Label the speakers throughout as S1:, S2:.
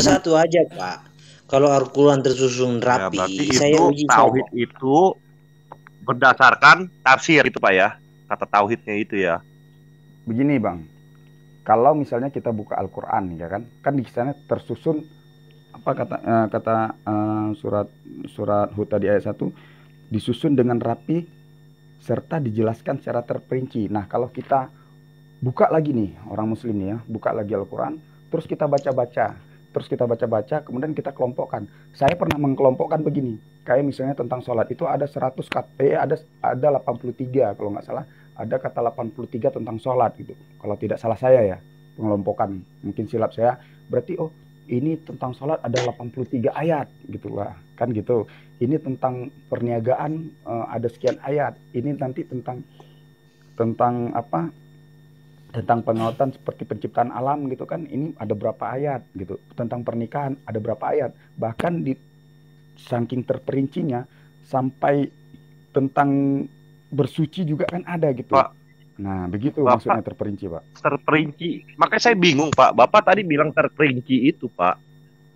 S1: satu aja pak
S2: kalau Al-Quran tersusun ya, rapi ya, itu saya uji tauhid sama. itu berdasarkan tafsir itu pak ya kata tauhidnya itu ya
S3: begini bang kalau misalnya kita buka Al-Quran ya kan kan di sana tersusun apa kata uh, kata uh, surat surat Hud tadi ayat 1 disusun dengan rapi serta dijelaskan secara terperinci. Nah, kalau kita buka lagi nih orang muslim nih ya, buka lagi Al-Qur'an, terus kita baca-baca terus kita baca-baca, kemudian kita kelompokkan. Saya pernah mengkelompokkan begini, kayak misalnya tentang sholat itu ada 100 kata, eh ada ada 83 kalau nggak salah, ada kata 83 tentang sholat gitu. Kalau tidak salah saya ya, pengelompokan mungkin silap saya. Berarti oh ini tentang sholat ada 83 ayat gitu lah kan gitu ini tentang perniagaan eh, ada sekian ayat ini nanti tentang tentang apa tentang pengawatan seperti penciptaan alam gitu kan ini ada berapa ayat gitu tentang pernikahan ada berapa ayat bahkan di saking terperincinya sampai tentang bersuci juga kan ada gitu pak, nah begitu Bapak, maksudnya terperinci pak
S2: terperinci makanya saya bingung pak Bapak tadi bilang terperinci itu pak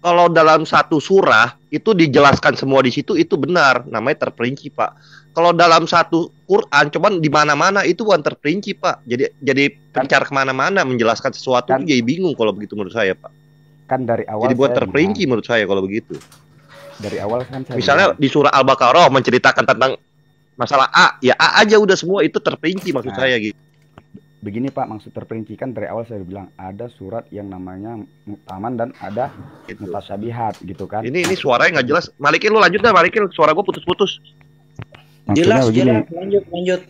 S2: kalau dalam satu surah itu dijelaskan semua di situ itu benar namanya terperinci pak kalau dalam satu Quran cuman di mana-mana itu bukan terperinci pak jadi jadi pencar kemana-mana menjelaskan sesuatu kan, jadi bingung kalau begitu menurut saya pak kan dari awal jadi buat terperinci menurut saya kalau begitu dari awal kan saya misalnya di surah al-baqarah
S3: menceritakan tentang masalah A ya A aja udah semua itu terperinci nah, maksud saya gitu begini pak maksud terperinci kan dari awal saya bilang ada surat yang namanya mutaman dan ada gitu. mutasabihat gitu kan ini ini suaranya nggak jelas malikin lu lanjut dah malikin
S2: suara gue putus-putus
S3: Maksudnya jelas, begini,
S2: lanjut, lanjut.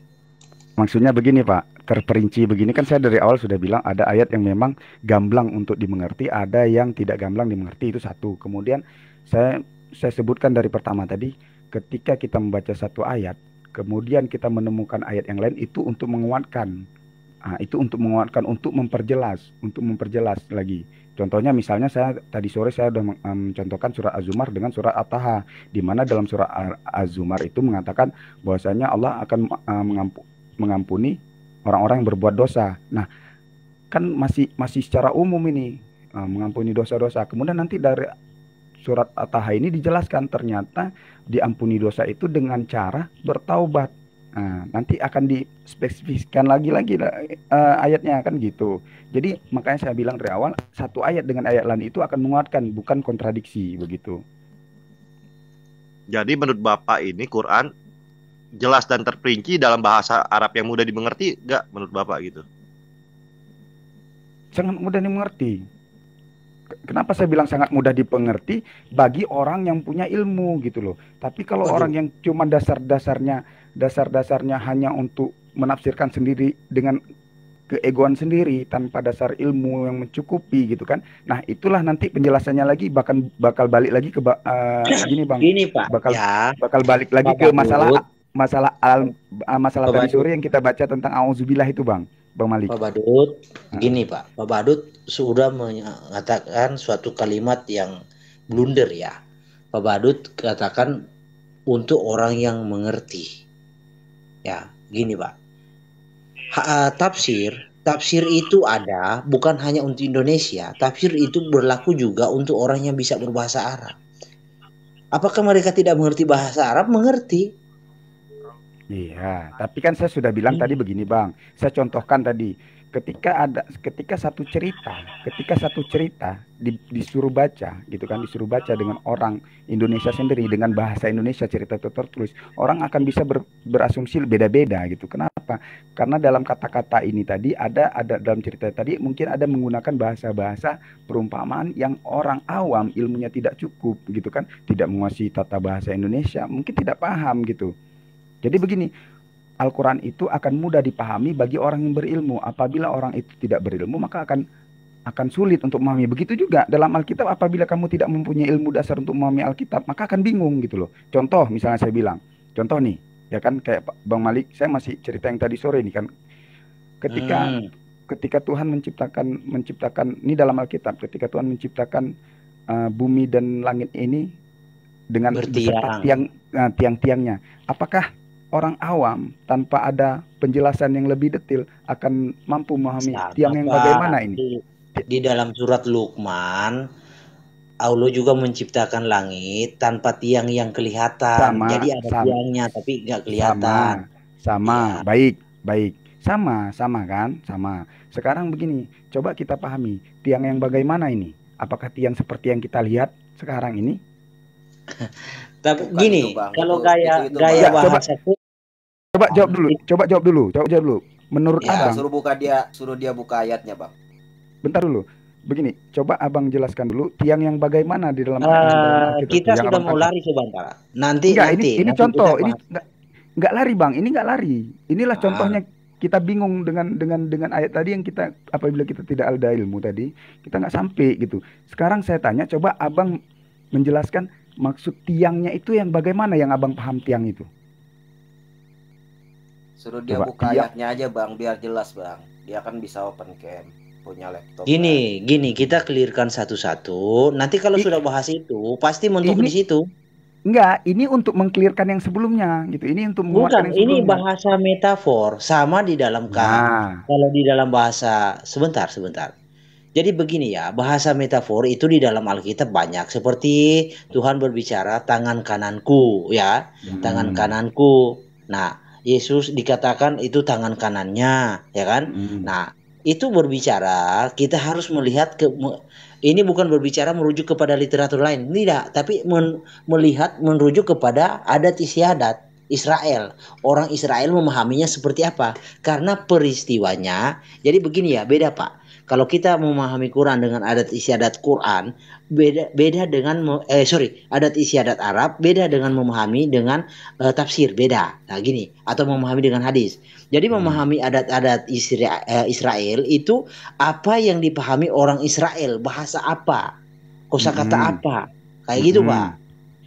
S3: Maksudnya begini Pak, terperinci begini kan saya dari awal sudah bilang ada ayat yang memang gamblang untuk dimengerti, ada yang tidak gamblang dimengerti itu satu. Kemudian saya saya sebutkan dari pertama tadi, ketika kita membaca satu ayat, kemudian kita menemukan ayat yang lain itu untuk menguatkan, nah, itu untuk menguatkan, untuk memperjelas, untuk memperjelas lagi. Contohnya misalnya saya tadi sore saya sudah mencontohkan surah Az-Zumar dengan surah At-Taha di mana dalam surah Az-Zumar itu mengatakan bahwasanya Allah akan mengampu, mengampuni orang-orang yang berbuat dosa. Nah, kan masih masih secara umum ini mengampuni dosa-dosa. Kemudian nanti dari surat At-Taha ini dijelaskan ternyata diampuni dosa itu dengan cara bertaubat Nah, nanti akan dispesifikkan lagi lagi uh, eh, ayatnya kan gitu. Jadi makanya saya bilang dari awal satu ayat dengan ayat lain itu akan menguatkan bukan kontradiksi begitu.
S2: Jadi menurut Bapak ini Quran jelas dan terperinci dalam bahasa Arab yang mudah dimengerti enggak menurut Bapak gitu?
S3: Sangat mudah dimengerti. Kenapa saya bilang sangat mudah dipengerti bagi orang yang punya ilmu gitu loh. Tapi kalau Aduh. orang yang cuma dasar-dasarnya dasar-dasarnya hanya untuk menafsirkan sendiri dengan keegoan sendiri tanpa dasar ilmu yang mencukupi gitu kan. Nah, itulah nanti penjelasannya lagi bahkan bakal balik lagi ke uh, gini Bang. Gini Pak. Bakal ya. bakal balik lagi Pak ke masalah masalah al, eh, masalah Pak tadi yang kita baca tentang auzubillah itu Bang. Bang
S1: Malik. Pak Badut, nah. gini Pak. Pak Badut sudah mengatakan suatu kalimat yang blunder ya. Pak Badut katakan untuk orang yang mengerti Ya, gini Pak. Ha, e, tafsir, tafsir itu ada bukan hanya untuk Indonesia. Tafsir itu berlaku juga untuk orang yang bisa berbahasa Arab. Apakah mereka tidak mengerti bahasa Arab? Mengerti.
S3: Iya, tapi kan saya sudah bilang hmm. tadi begini, Bang. Saya contohkan tadi ketika ada ketika satu cerita ketika satu cerita di, disuruh baca gitu kan disuruh baca dengan orang Indonesia sendiri dengan bahasa Indonesia cerita itu tertulis orang akan bisa ber, berasumsi beda-beda gitu kenapa karena dalam kata-kata ini tadi ada ada dalam cerita tadi mungkin ada menggunakan bahasa-bahasa perumpamaan yang orang awam ilmunya tidak cukup gitu kan tidak menguasai tata bahasa Indonesia mungkin tidak paham gitu jadi begini Al-Quran itu akan mudah dipahami bagi orang yang berilmu. Apabila orang itu tidak berilmu, maka akan akan sulit untuk memahami. Begitu juga dalam Alkitab, apabila kamu tidak mempunyai ilmu dasar untuk memahami Alkitab, maka akan bingung gitu loh. Contoh, misalnya saya bilang, contoh nih, ya kan kayak Bang Malik, saya masih cerita yang tadi sore ini kan, ketika hmm. ketika Tuhan menciptakan menciptakan ini dalam Alkitab, ketika Tuhan menciptakan uh, bumi dan langit ini dengan tiang-tiang nah, eh, tiang-tiangnya, apakah orang awam tanpa ada penjelasan yang lebih detail akan mampu memahami tiang yang bagaimana
S1: ini. Di, di dalam surat Luqman, Allah juga menciptakan langit tanpa tiang yang kelihatan. Sama, Jadi ada sama. tiangnya tapi nggak kelihatan. Sama, sama. Ya. baik, baik. Sama, sama kan?
S3: Sama. Sekarang begini, coba kita pahami tiang yang bagaimana ini? Apakah tiang seperti yang kita lihat sekarang ini?
S4: Tapi gini, kalau gaya itu, itu, gaya ya, bahasa
S3: coba, Coba jawab ah, dulu, coba jawab dulu, coba jawab dulu. Menurut ya, Abang suruh buka
S4: dia, suruh dia buka ayatnya, Bang.
S3: Bentar dulu. Begini, coba Abang jelaskan dulu tiang yang bagaimana di dalam uh, kita sudah mau kan.
S4: lari sebentar. Nanti enggak, nanti. Ini, ini nanti contoh,
S3: ini enggak, lari, Bang. Ini enggak lari. Inilah ah. contohnya kita bingung dengan dengan dengan ayat tadi yang kita apabila kita tidak ada ilmu tadi kita nggak sampai gitu sekarang saya tanya coba abang menjelaskan maksud tiangnya itu yang bagaimana yang abang paham tiang itu
S4: Suruh dia Coba. buka ayatnya aja bang, biar jelas bang. Dia kan bisa open cam punya laptop.
S1: Gini, kan. gini kita clearkan satu-satu. Nanti kalau ini, sudah bahas itu pasti mentok di situ.
S3: Enggak, ini untuk mengklirkan yang sebelumnya
S1: gitu. Ini untuk Bukan, yang ini bahasa metafor sama di dalam kan. Nah. Kalau di dalam bahasa sebentar, sebentar. Jadi begini ya, bahasa metafor itu di dalam Alkitab banyak seperti Tuhan berbicara tangan kananku ya, hmm. tangan kananku. Nah, Yesus dikatakan itu tangan kanannya, ya kan? Hmm. Nah, itu berbicara kita harus melihat ke ini bukan berbicara merujuk kepada literatur lain, tidak, tapi men, melihat merujuk kepada adat istiadat Israel. Orang Israel memahaminya seperti apa? Karena peristiwanya. Jadi begini ya, beda Pak. Kalau kita memahami Quran dengan adat istiadat Quran, beda beda dengan eh sorry adat istiadat Arab beda dengan memahami dengan uh, tafsir beda. Nah gini atau memahami dengan hadis. Jadi hmm. memahami adat-adat Isra uh, Israel itu apa yang dipahami orang Israel bahasa apa kosakata hmm. apa kayak gitu, hmm. gitu pak.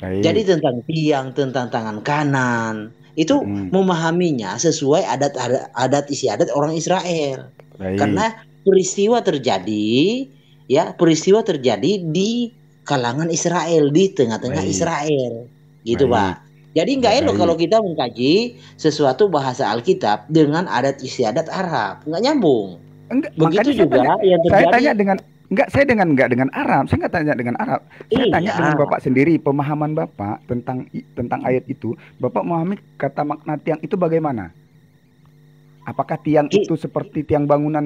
S1: hmm. Jadi tentang tiang tentang tangan kanan itu hmm. memahaminya sesuai adat adat, adat orang Israel. Baik. Karena peristiwa terjadi ya peristiwa terjadi di kalangan Israel di tengah-tengah Israel gitu Baik. pak jadi nggak elok kalau kita mengkaji sesuatu bahasa Alkitab dengan adat istiadat Arab nggak nyambung enggak, begitu juga tanya, yang terjadi saya tanya dengan Enggak, saya dengan enggak dengan Arab. Saya enggak tanya dengan
S3: Arab. Saya iya. tanya dengan Bapak sendiri, pemahaman Bapak tentang tentang ayat itu. Bapak memahami kata makna tiang itu bagaimana? Apakah tiang itu seperti tiang bangunan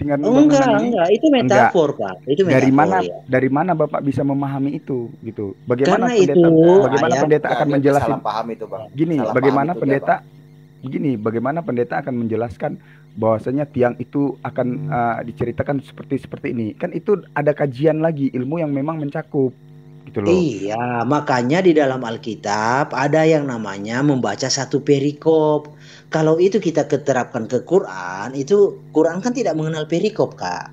S3: tinggal bangunan enggak, ini? Enggak, itu metafor, enggak. Pak. Itu metafor. Dari mana ya. dari mana Bapak bisa memahami itu gitu? Bagaimana Karena pendeta itu, bagaimana pendeta akan menjelaskan salah
S2: paham itu, Bang. Gini, salah bagaimana pendeta
S3: dia, begini, bagaimana pendeta akan menjelaskan bahwasanya tiang itu akan hmm. uh, diceritakan seperti seperti ini. Kan itu ada kajian lagi ilmu yang memang mencakup gitu loh.
S1: Iya, makanya di dalam Alkitab ada yang namanya membaca satu perikop. Kalau itu kita keterapkan ke Quran, itu Quran kan tidak mengenal perikop, Kak.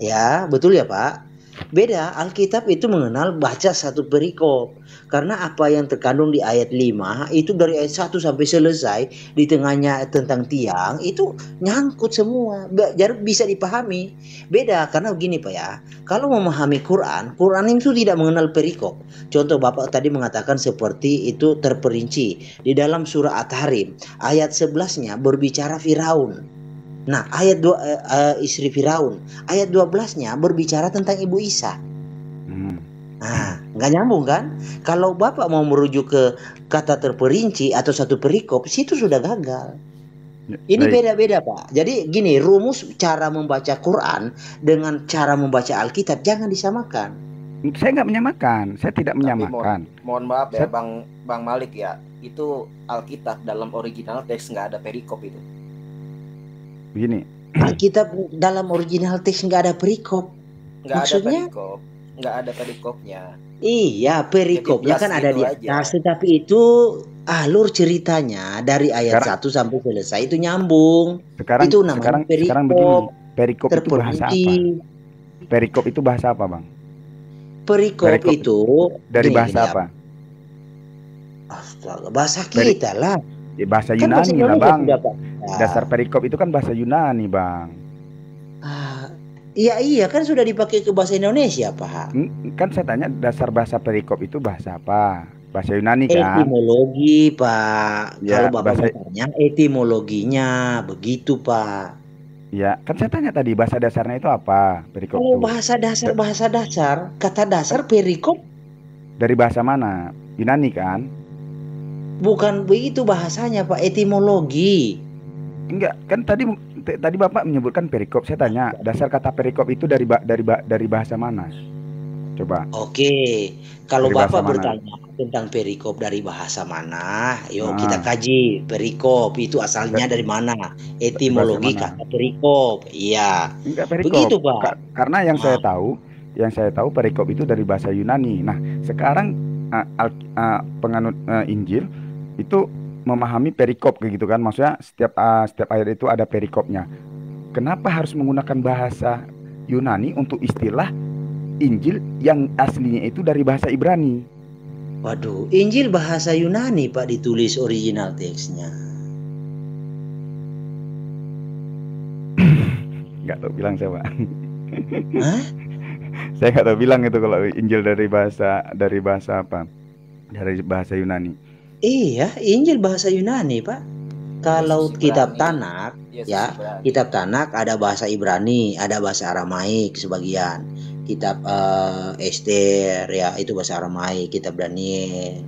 S1: Ya, betul ya, Pak? Beda, Alkitab itu mengenal baca satu perikop. Karena apa yang terkandung di ayat 5 itu dari ayat 1 sampai selesai di tengahnya tentang tiang itu nyangkut semua. Jadi bisa dipahami. Beda karena begini Pak ya. Kalau memahami Quran, Quran itu tidak mengenal perikop. Contoh Bapak tadi mengatakan seperti itu terperinci di dalam surah At-Tahrim ayat 11-nya berbicara Firaun. Nah, ayat dua, uh, uh, istri Firaun, ayat 12-nya berbicara tentang ibu Isa. Hmm. Nah, nggak nyambung kan? Kalau Bapak mau merujuk ke kata terperinci atau satu perikop, situ sudah gagal. Ya, Ini beda-beda Pak. Jadi gini, rumus cara membaca Quran dengan cara membaca Alkitab jangan disamakan. Saya nggak menyamakan, saya tidak Tapi menyamakan.
S4: Mohon, mohon maaf ya saya... Bang Bang Malik ya, itu Alkitab dalam original teks nggak ada perikop itu.
S3: Begini.
S1: Alkitab dalam original teks nggak ada perikop.
S4: Nggak Maksudnya? ada perikop nggak ada perikopnya.
S1: Iya, perikopnya kan ada di atas, nah, tetapi itu alur ceritanya dari ayat sekarang, 1 sampai selesai itu nyambung. Sekarang itu namanya sekarang, perikop. Sekarang begini, perikop itu bahasa apa? Perikop itu bahasa apa, Bang? Perikop, perikop itu dari bahasa ya. apa? Astaga, bahasa
S3: kita lah. Ya, bahasa kan Yunani bahasa lah, Bang. Dasar perikop itu kan bahasa Yunani, Bang.
S1: Ah, Iya iya kan sudah dipakai ke bahasa Indonesia pak.
S3: Kan saya tanya dasar bahasa perikop itu bahasa apa? Bahasa Yunani kan?
S1: Etimologi pak. Ya, Kalau bapak bahasa... tanya etimologinya begitu pak. Ya kan saya tanya tadi bahasa dasarnya itu apa perikop? Oh bahasa dasar bahasa dasar kata dasar perikop.
S3: Dari bahasa mana? Yunani kan?
S1: Bukan begitu bahasanya pak etimologi. Enggak, kan tadi tadi Bapak
S3: menyebutkan perikop. Saya tanya, dasar kata perikop itu dari dari dari bahasa mana? Coba.
S1: Oke. Kalau dari Bapak bertanya tentang perikop dari bahasa mana, yuk nah. kita kaji perikop itu asalnya dari mana? Etimologi mana? kata perikop. Iya. Enggak perikop. Begitu, Pak. Ka
S3: karena yang nah. saya ah. tahu, yang saya tahu perikop itu dari bahasa Yunani. Nah, sekarang uh, uh, penganut uh, Injil itu memahami perikop gitu kan maksudnya setiap uh, setiap ayat itu ada perikopnya kenapa harus menggunakan bahasa Yunani untuk istilah Injil yang
S1: aslinya itu dari bahasa Ibrani waduh Injil bahasa Yunani Pak ditulis original teksnya
S3: nggak tahu bilang saya Pak saya nggak tahu bilang itu kalau Injil dari bahasa dari bahasa apa dari bahasa Yunani Iya,
S1: Injil bahasa Yunani, Pak. Kalau Yesus kitab Tanak, Yesus iya, ya, Ibrani. kitab Tanak ada bahasa Ibrani, ada bahasa Aramaik sebagian. Kitab uh, eh, Esther ya, itu bahasa Aramaik, kitab Daniel.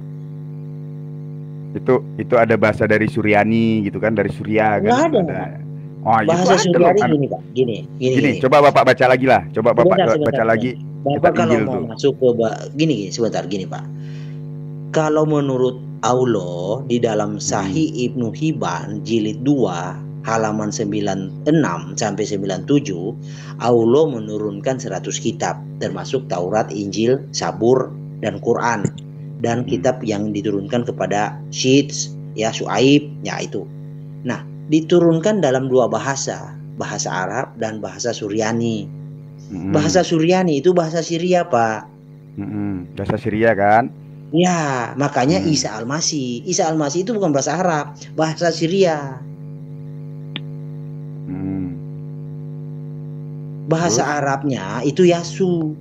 S3: Itu itu ada bahasa dari Suryani gitu kan, dari Surya kan. Enggak ada. Oh, iya. bahasa ya, Suryani gini,
S1: Pak. Gini, gini, gini, gini.
S3: Coba Bapak baca lagi lah. Coba Bapak sebentar, baca lagi.
S1: Bapak kalau mau masuk ke gini, gini sebentar gini, Pak. Kalau menurut Allah di dalam hmm. Sahih Ibnu Hibban jilid 2 halaman 96 sampai 97 Allah menurunkan 100 kitab termasuk Taurat, Injil, Sabur dan Quran dan hmm. kitab yang diturunkan kepada Syids ya Suaib ya itu. Nah, diturunkan dalam dua bahasa, bahasa Arab dan bahasa Suryani. Hmm. Bahasa Suryani itu bahasa Syria, Pak. Bahasa Syria kan? Ya, makanya hmm. Isa Al-Masih. Isa Al-Masih itu bukan bahasa Arab, bahasa Syria. Hmm. Bahasa Terus? Arabnya itu Yasu.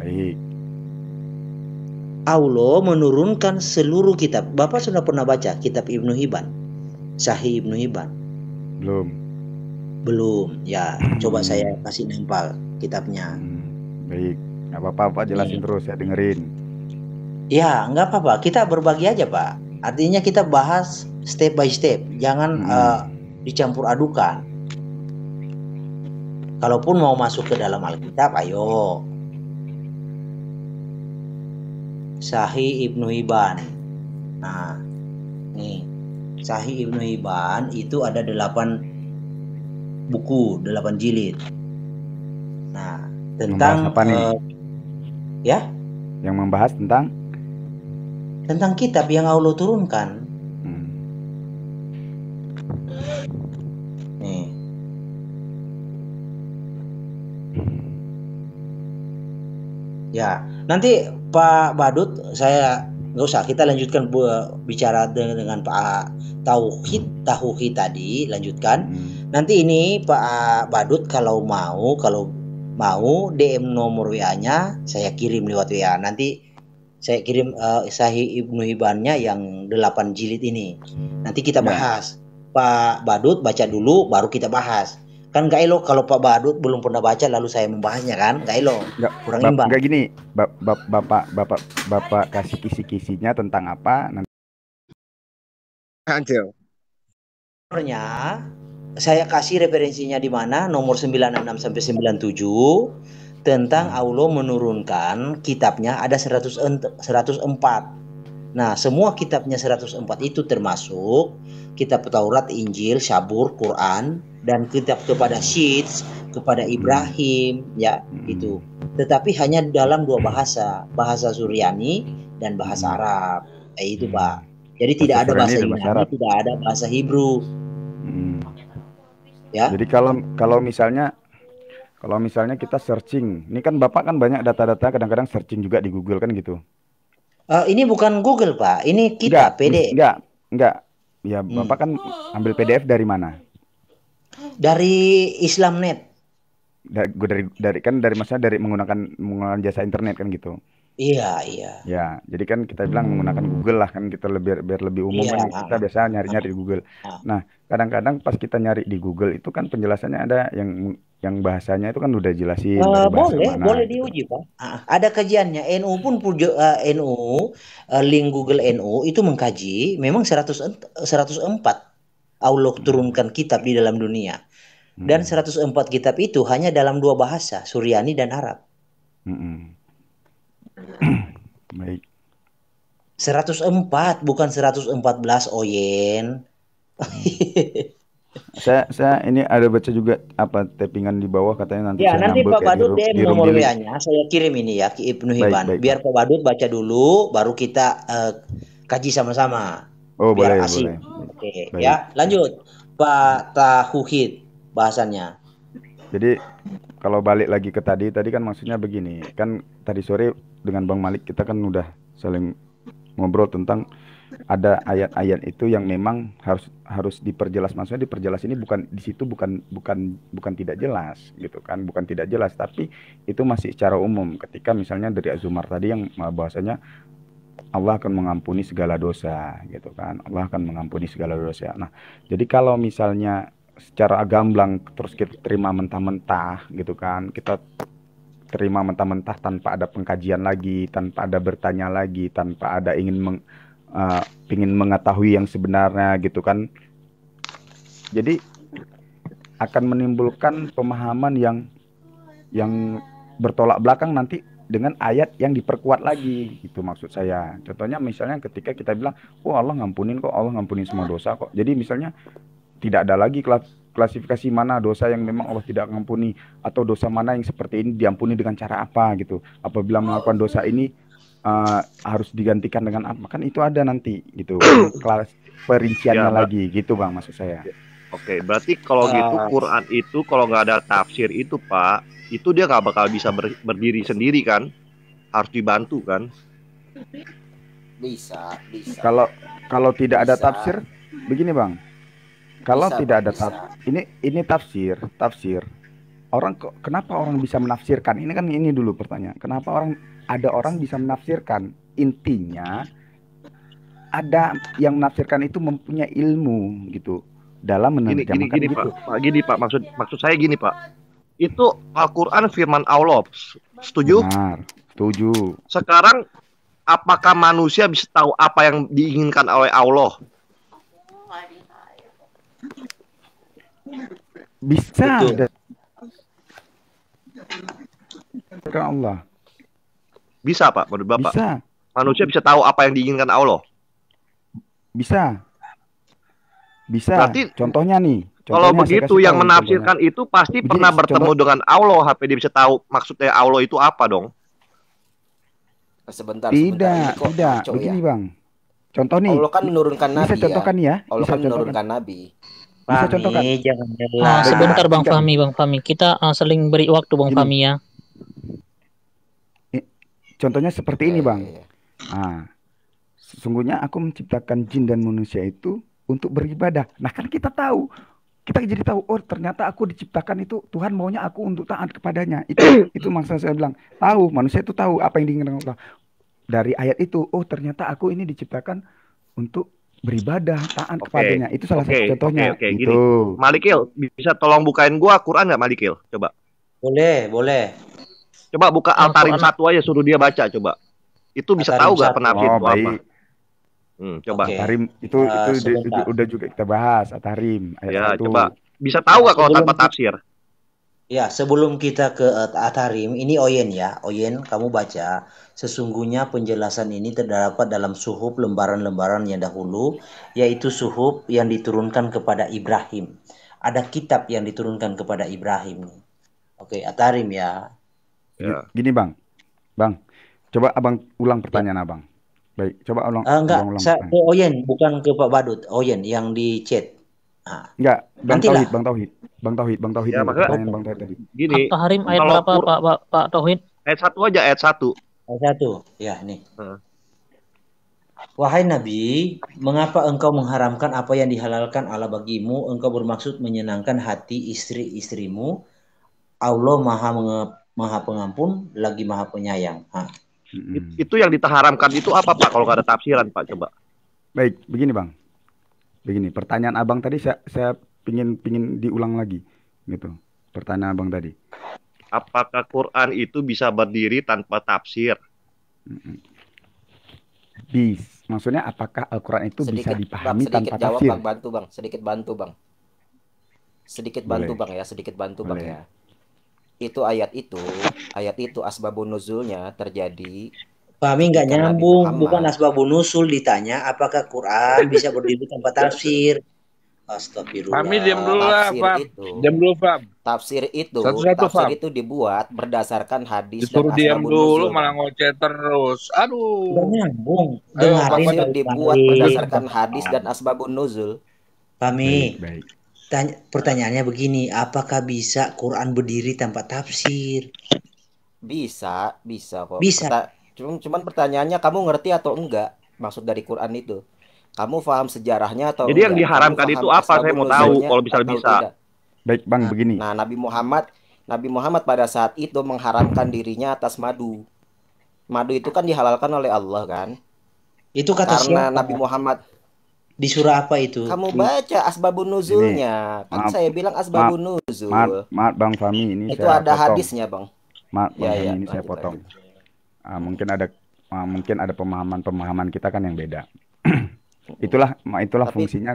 S1: Baik. Allah menurunkan seluruh kitab. Bapak sudah pernah baca kitab Ibnu Hibban? Sahih Ibnu Hibban? Belum. Belum. Ya, coba saya kasih nempel kitabnya. Hmm. Baik Nggak apa-apa Pak jelasin hmm. terus ya dengerin. Ya nggak apa-apa kita berbagi aja Pak. Artinya kita bahas step by step, jangan hmm. uh, dicampur adukan. Kalaupun mau masuk ke dalam Alkitab, ayo. Sahih Ibnu Hibban. Nah, nih. Sahih Ibnu Hibban itu ada delapan buku, delapan jilid. Nah, tentang apa nih? Uh, ya
S3: yang membahas tentang
S1: tentang kitab yang Allah turunkan hmm. nih ya nanti Pak Badut saya nggak usah kita lanjutkan bicara dengan, dengan Pak Tauhid hmm. Tauhid tadi lanjutkan hmm. nanti ini Pak Badut kalau mau kalau mau DM nomor WA-nya saya kirim lewat WA. Nanti saya kirim uh, eh, Sahih Ibnu Hibbannya yang 8 jilid ini. Nanti kita ya. bahas. Pak Badut baca dulu baru kita bahas. Kan gak elok kalau Pak Badut belum pernah baca lalu saya membahasnya kan? Gak elok.
S3: Gak, kurang imbang. Gak gini, Ba ba Bapak Bapak Bapak kasih kisi-kisinya
S1: tentang apa nanti. Anjir saya kasih referensinya di mana nomor 96 sampai 97 tentang hmm. Allah menurunkan kitabnya ada 100, 104. Nah, semua kitabnya 104 itu termasuk kitab Taurat, Injil, Sabur, Quran dan kitab kepada Syits, kepada hmm. Ibrahim ya hmm. itu. Tetapi hanya dalam dua bahasa, bahasa Suryani dan bahasa Arab. Eh, itu Pak. Jadi tidak ada bahasa Yunani, tidak ada bahasa Hebrew Ya. Jadi
S3: kalau kalau misalnya kalau misalnya kita searching, ini kan Bapak kan banyak data-data kadang-kadang searching juga di Google kan gitu.
S1: Uh, ini bukan Google, Pak. Ini kita enggak, PD.
S3: Enggak, enggak. Ya, hmm. Bapak kan ambil PDF dari mana? Dari Islamnet. Da, gue dari dari kan dari masa dari menggunakan menggunakan jasa internet kan gitu.
S1: Iya, iya.
S3: Ya, jadi kan kita bilang menggunakan Google lah kan kita lebih biar lebih umum iya, kan kita biasa nyari-nyari di Google. Ah. Nah, kadang-kadang pas kita nyari di Google itu kan penjelasannya ada yang yang bahasanya itu kan udah jelasin uh, eh, boleh mana, boleh gitu.
S1: diuji pak ah, ah. ada kajiannya NU pun uh, eh, NU uh, eh, link Google NU itu mengkaji memang 100 104 Allah turunkan kitab di dalam dunia dan hmm. seratus 104 kitab itu hanya dalam dua bahasa Suryani dan Arab hmm. empat baik 104 bukan 114 Oyen Hmm.
S3: saya saya ini ada baca juga apa tappingan di bawah katanya nanti ya nanti Pak Badut DM
S1: nomor WA-nya saya kirim ini ya ke Ibnu Hibban baik, baik, biar Pak Badut baca dulu baru kita uh, kaji sama-sama
S5: oh biar boleh boleh oke ya
S1: lanjut Pak Tahuhid bahasannya
S3: jadi kalau balik lagi ke tadi tadi kan maksudnya begini kan tadi sore dengan Bang Malik kita kan udah saling ngobrol tentang ada ayat-ayat itu yang memang harus harus diperjelas maksudnya diperjelas ini bukan di situ bukan bukan bukan tidak jelas gitu kan bukan tidak jelas tapi itu masih secara umum ketika misalnya dari Azumar tadi yang eh, bahasanya Allah akan mengampuni segala dosa gitu kan Allah akan mengampuni segala dosa nah jadi kalau misalnya secara gamblang terus kita terima mentah-mentah gitu kan kita terima mentah-mentah tanpa ada pengkajian lagi tanpa ada bertanya lagi tanpa ada ingin meng uh, pingin mengetahui yang sebenarnya gitu kan jadi akan menimbulkan pemahaman yang yang bertolak belakang nanti dengan ayat yang diperkuat lagi itu maksud saya contohnya misalnya ketika kita bilang oh Allah ngampunin kok Allah ngampunin semua dosa kok jadi misalnya tidak ada lagi klasifikasi mana dosa yang memang Allah tidak ngampuni atau dosa mana yang seperti ini diampuni dengan cara apa gitu apabila melakukan dosa ini Eh, harus digantikan dengan apa kan itu ada nanti gitu kelas perinciannya ya, lagi gitu bang maksud saya iya.
S2: oke berarti kalau uh, gitu Quran itu kalau nggak ada tafsir itu pak itu dia nggak bakal bisa ber, berdiri sendiri kan harus dibantu kan
S4: bisa bisa kalau
S3: kalau tidak bisa. ada tafsir begini bang kalau bisa, tidak ada tafsir ini ini tafsir tafsir orang kok kenapa orang bisa menafsirkan ini kan ini dulu pertanyaan kenapa orang ada orang bisa menafsirkan. Intinya ada yang menafsirkan itu mempunyai ilmu gitu dalam menerjemahkan gini, gini, gini, gitu.
S2: Pak, gini Pak, maksud maksud saya gini Pak. Itu Al-Qur'an firman Allah. Setuju? Benar, setuju. Sekarang apakah manusia bisa tahu apa yang diinginkan oleh Allah?
S6: Bisa. Betul.
S2: Ya Allah. Bisa Pak, menurut Bapak? Bisa. Manusia bisa tahu apa yang diinginkan
S3: Allah? Bisa. Bisa. Berarti contohnya nih. Contohnya kalau begitu yang tahu, menafsirkan contohnya.
S2: itu pasti pernah bertemu contoh, dengan Allah, HP dia bisa tahu maksudnya Allah itu apa dong? Sebentar. Tidak, sebentar. tidak. Kok,
S3: ya? Begini ya? bang.
S5: Contoh
S4: nih. Allah kan menurunkan Nabi. Bisa ya? contohkan ya. ya. Allah bisa kan menurunkan Nabi. Bisa contohkan. Jangan nah, sebentar Bang Fami
S5: Bang Fami Kita uh, seling beri waktu Bang Fami ya.
S3: Contohnya seperti ini, iya, Bang. Iya, iya. Nah, sesungguhnya aku menciptakan jin dan manusia itu untuk beribadah. Nah, kan kita tahu, kita jadi tahu, oh ternyata aku diciptakan itu Tuhan maunya aku untuk taat kepadanya. Itu itu maksud saya bilang, tahu manusia itu tahu apa yang diinginkan Allah. Dari ayat itu, oh ternyata aku ini diciptakan untuk beribadah taat okay. kepadanya. Itu salah okay.
S6: satu contohnya. Oke, okay. okay. gitu.
S2: Malikil, bisa tolong bukain gua Quran nggak Malikil? Coba. Boleh, boleh. Coba buka Altarim satu aja suruh dia baca coba. Itu bisa tahu gak penafsir oh, itu apa?
S1: Hmm, coba. Tarim itu uh, itu sebentar. udah juga kita bahas Atarim. Ya, coba. Bisa tahu gak kalau sebelum, tanpa tafsir? Ya, sebelum kita ke Atarim, ini Oyen ya. Oyen, kamu baca. Sesungguhnya penjelasan ini terdapat dalam suhub lembaran-lembaran yang dahulu, yaitu suhub yang diturunkan kepada Ibrahim. Ada kitab yang diturunkan kepada Ibrahim. Oke, Atarim ya.
S3: Ya. Gini bang, bang, coba abang ulang pertanyaan ya. abang. Baik, coba ulang. Uh,
S1: enggak, ulang, saya ke Oyen, bukan ke Pak Badut. Oyen yang di chat. Nah. Enggak, Bang Nantilah. Tauhid, Bang Tauhid. Bang Tauhid, Bang Tauhid. Ya, maka, pertanyaan Bang Tauhid tadi.
S5: Gini. Tahrim ayat berapa Pak, Pak Pak Tauhid? Ayat satu aja, ayat satu. Ayat satu. Ya, nih. Hmm.
S1: Wahai Nabi, mengapa engkau mengharamkan apa yang dihalalkan Allah bagimu? Engkau bermaksud menyenangkan hati istri-istrimu. Allah Maha maha pengampun lagi maha penyayang. Ha.
S2: Itu yang ditaharamkan itu apa Pak kalau ada tafsiran Pak coba?
S3: Baik, begini Bang. Begini, pertanyaan Abang tadi saya saya pingin pingin diulang lagi gitu. Pertanyaan Abang tadi.
S2: Apakah Quran itu bisa berdiri tanpa tafsir?
S3: Bis, maksudnya apakah Al-Quran itu sedikit, bisa dipahami bang, tanpa jawab, tafsir? Bang,
S4: bantu Bang, sedikit bantu Bang. Sedikit bantu Boleh. Bang ya, sedikit bantu Boleh. Bang ya itu ayat itu ayat itu asbabun nuzulnya terjadi
S1: Fahmi nggak nyambung, bukan
S4: asbabun nuzul
S1: ditanya apakah Quran bisa berdiri tanpa tafsir. Astagfirullah. Fahmi diam dulu lah, Fam. Diam
S4: dulu, Pak. Tafsir itu, satu -satu, tafsir itu dibuat berdasarkan hadis Disuruh dan diam dulu, nuzul. malah ngoceh terus. Aduh. Udah nyambung. Ayo, dibuat berdasarkan hadis dan asbabun nuzul. Fahmi. Baik, baik. Tanya,
S1: pertanyaannya begini, apakah bisa Quran berdiri tanpa tafsir?
S4: Bisa, bisa kok. Bisa. cuman, cuman pertanyaannya kamu ngerti atau enggak maksud dari Quran itu? Kamu paham sejarahnya atau Jadi enggak? yang diharamkan itu apa? Saya mau tahu kalau bisa bisa. Tidak? Baik, Bang, nah, begini. Nah, Nabi Muhammad Nabi Muhammad pada saat itu mengharamkan dirinya atas madu. Madu itu kan dihalalkan oleh Allah kan? Itu kata Karena siapa? Nabi Muhammad
S1: di surah apa itu?
S4: Kamu baca asbabun nuzulnya. kan maaf, saya bilang asbabun nuzul. Maaf, maaf
S1: Bang Fami ini Itu saya ada potong. hadisnya,
S4: Bang. Maaf Bang ya, Fami ya, ini lanjut, saya potong.
S3: Uh, mungkin ada uh, mungkin ada pemahaman-pemahaman kita kan yang beda. itulah itulah Tapi, fungsinya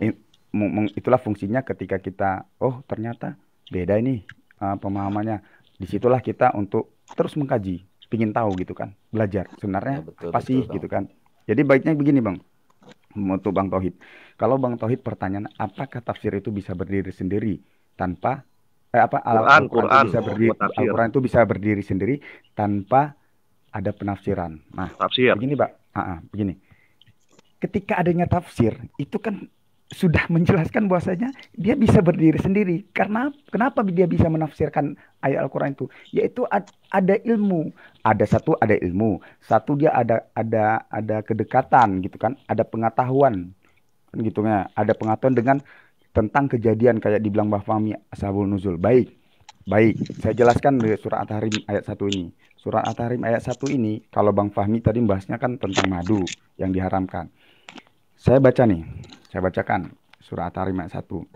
S3: hmm. itulah fungsinya ketika kita oh ternyata beda ini uh, pemahamannya. Disitulah kita untuk terus mengkaji, ingin tahu gitu kan, belajar. Sebenarnya ya, betul, apa betul, sih bang. gitu kan. Jadi baiknya begini, Bang Mutu Bang Tohid, Kalau Bang Tohid pertanyaan apakah tafsir itu bisa berdiri sendiri tanpa eh, apa Al-Qur'an Al, Al bisa berdiri Al-Qur'an itu bisa berdiri sendiri tanpa ada penafsiran. Nah, tafsir. Begini, Pak. Uh ah, ah, begini. Ketika adanya tafsir, itu kan sudah menjelaskan bahwasanya dia bisa berdiri sendiri. Karena kenapa dia bisa menafsirkan ayat Al-Qur'an itu? Yaitu ad, ada ilmu. Ada satu ada ilmu, satu dia ada ada ada kedekatan gitu kan, ada pengetahuan kan gitu ya. Ada pengetahuan dengan tentang kejadian kayak dibilang Mbah Fahmi Ashabul Nuzul. Baik. Baik, saya jelaskan dari surah At-Tahrim ayat satu ini. Surah At-Tahrim ayat satu ini kalau Bang Fahmi tadi membahasnya kan tentang madu yang diharamkan. Saya baca nih, saya bacakan surah At-Tarim ayat 1.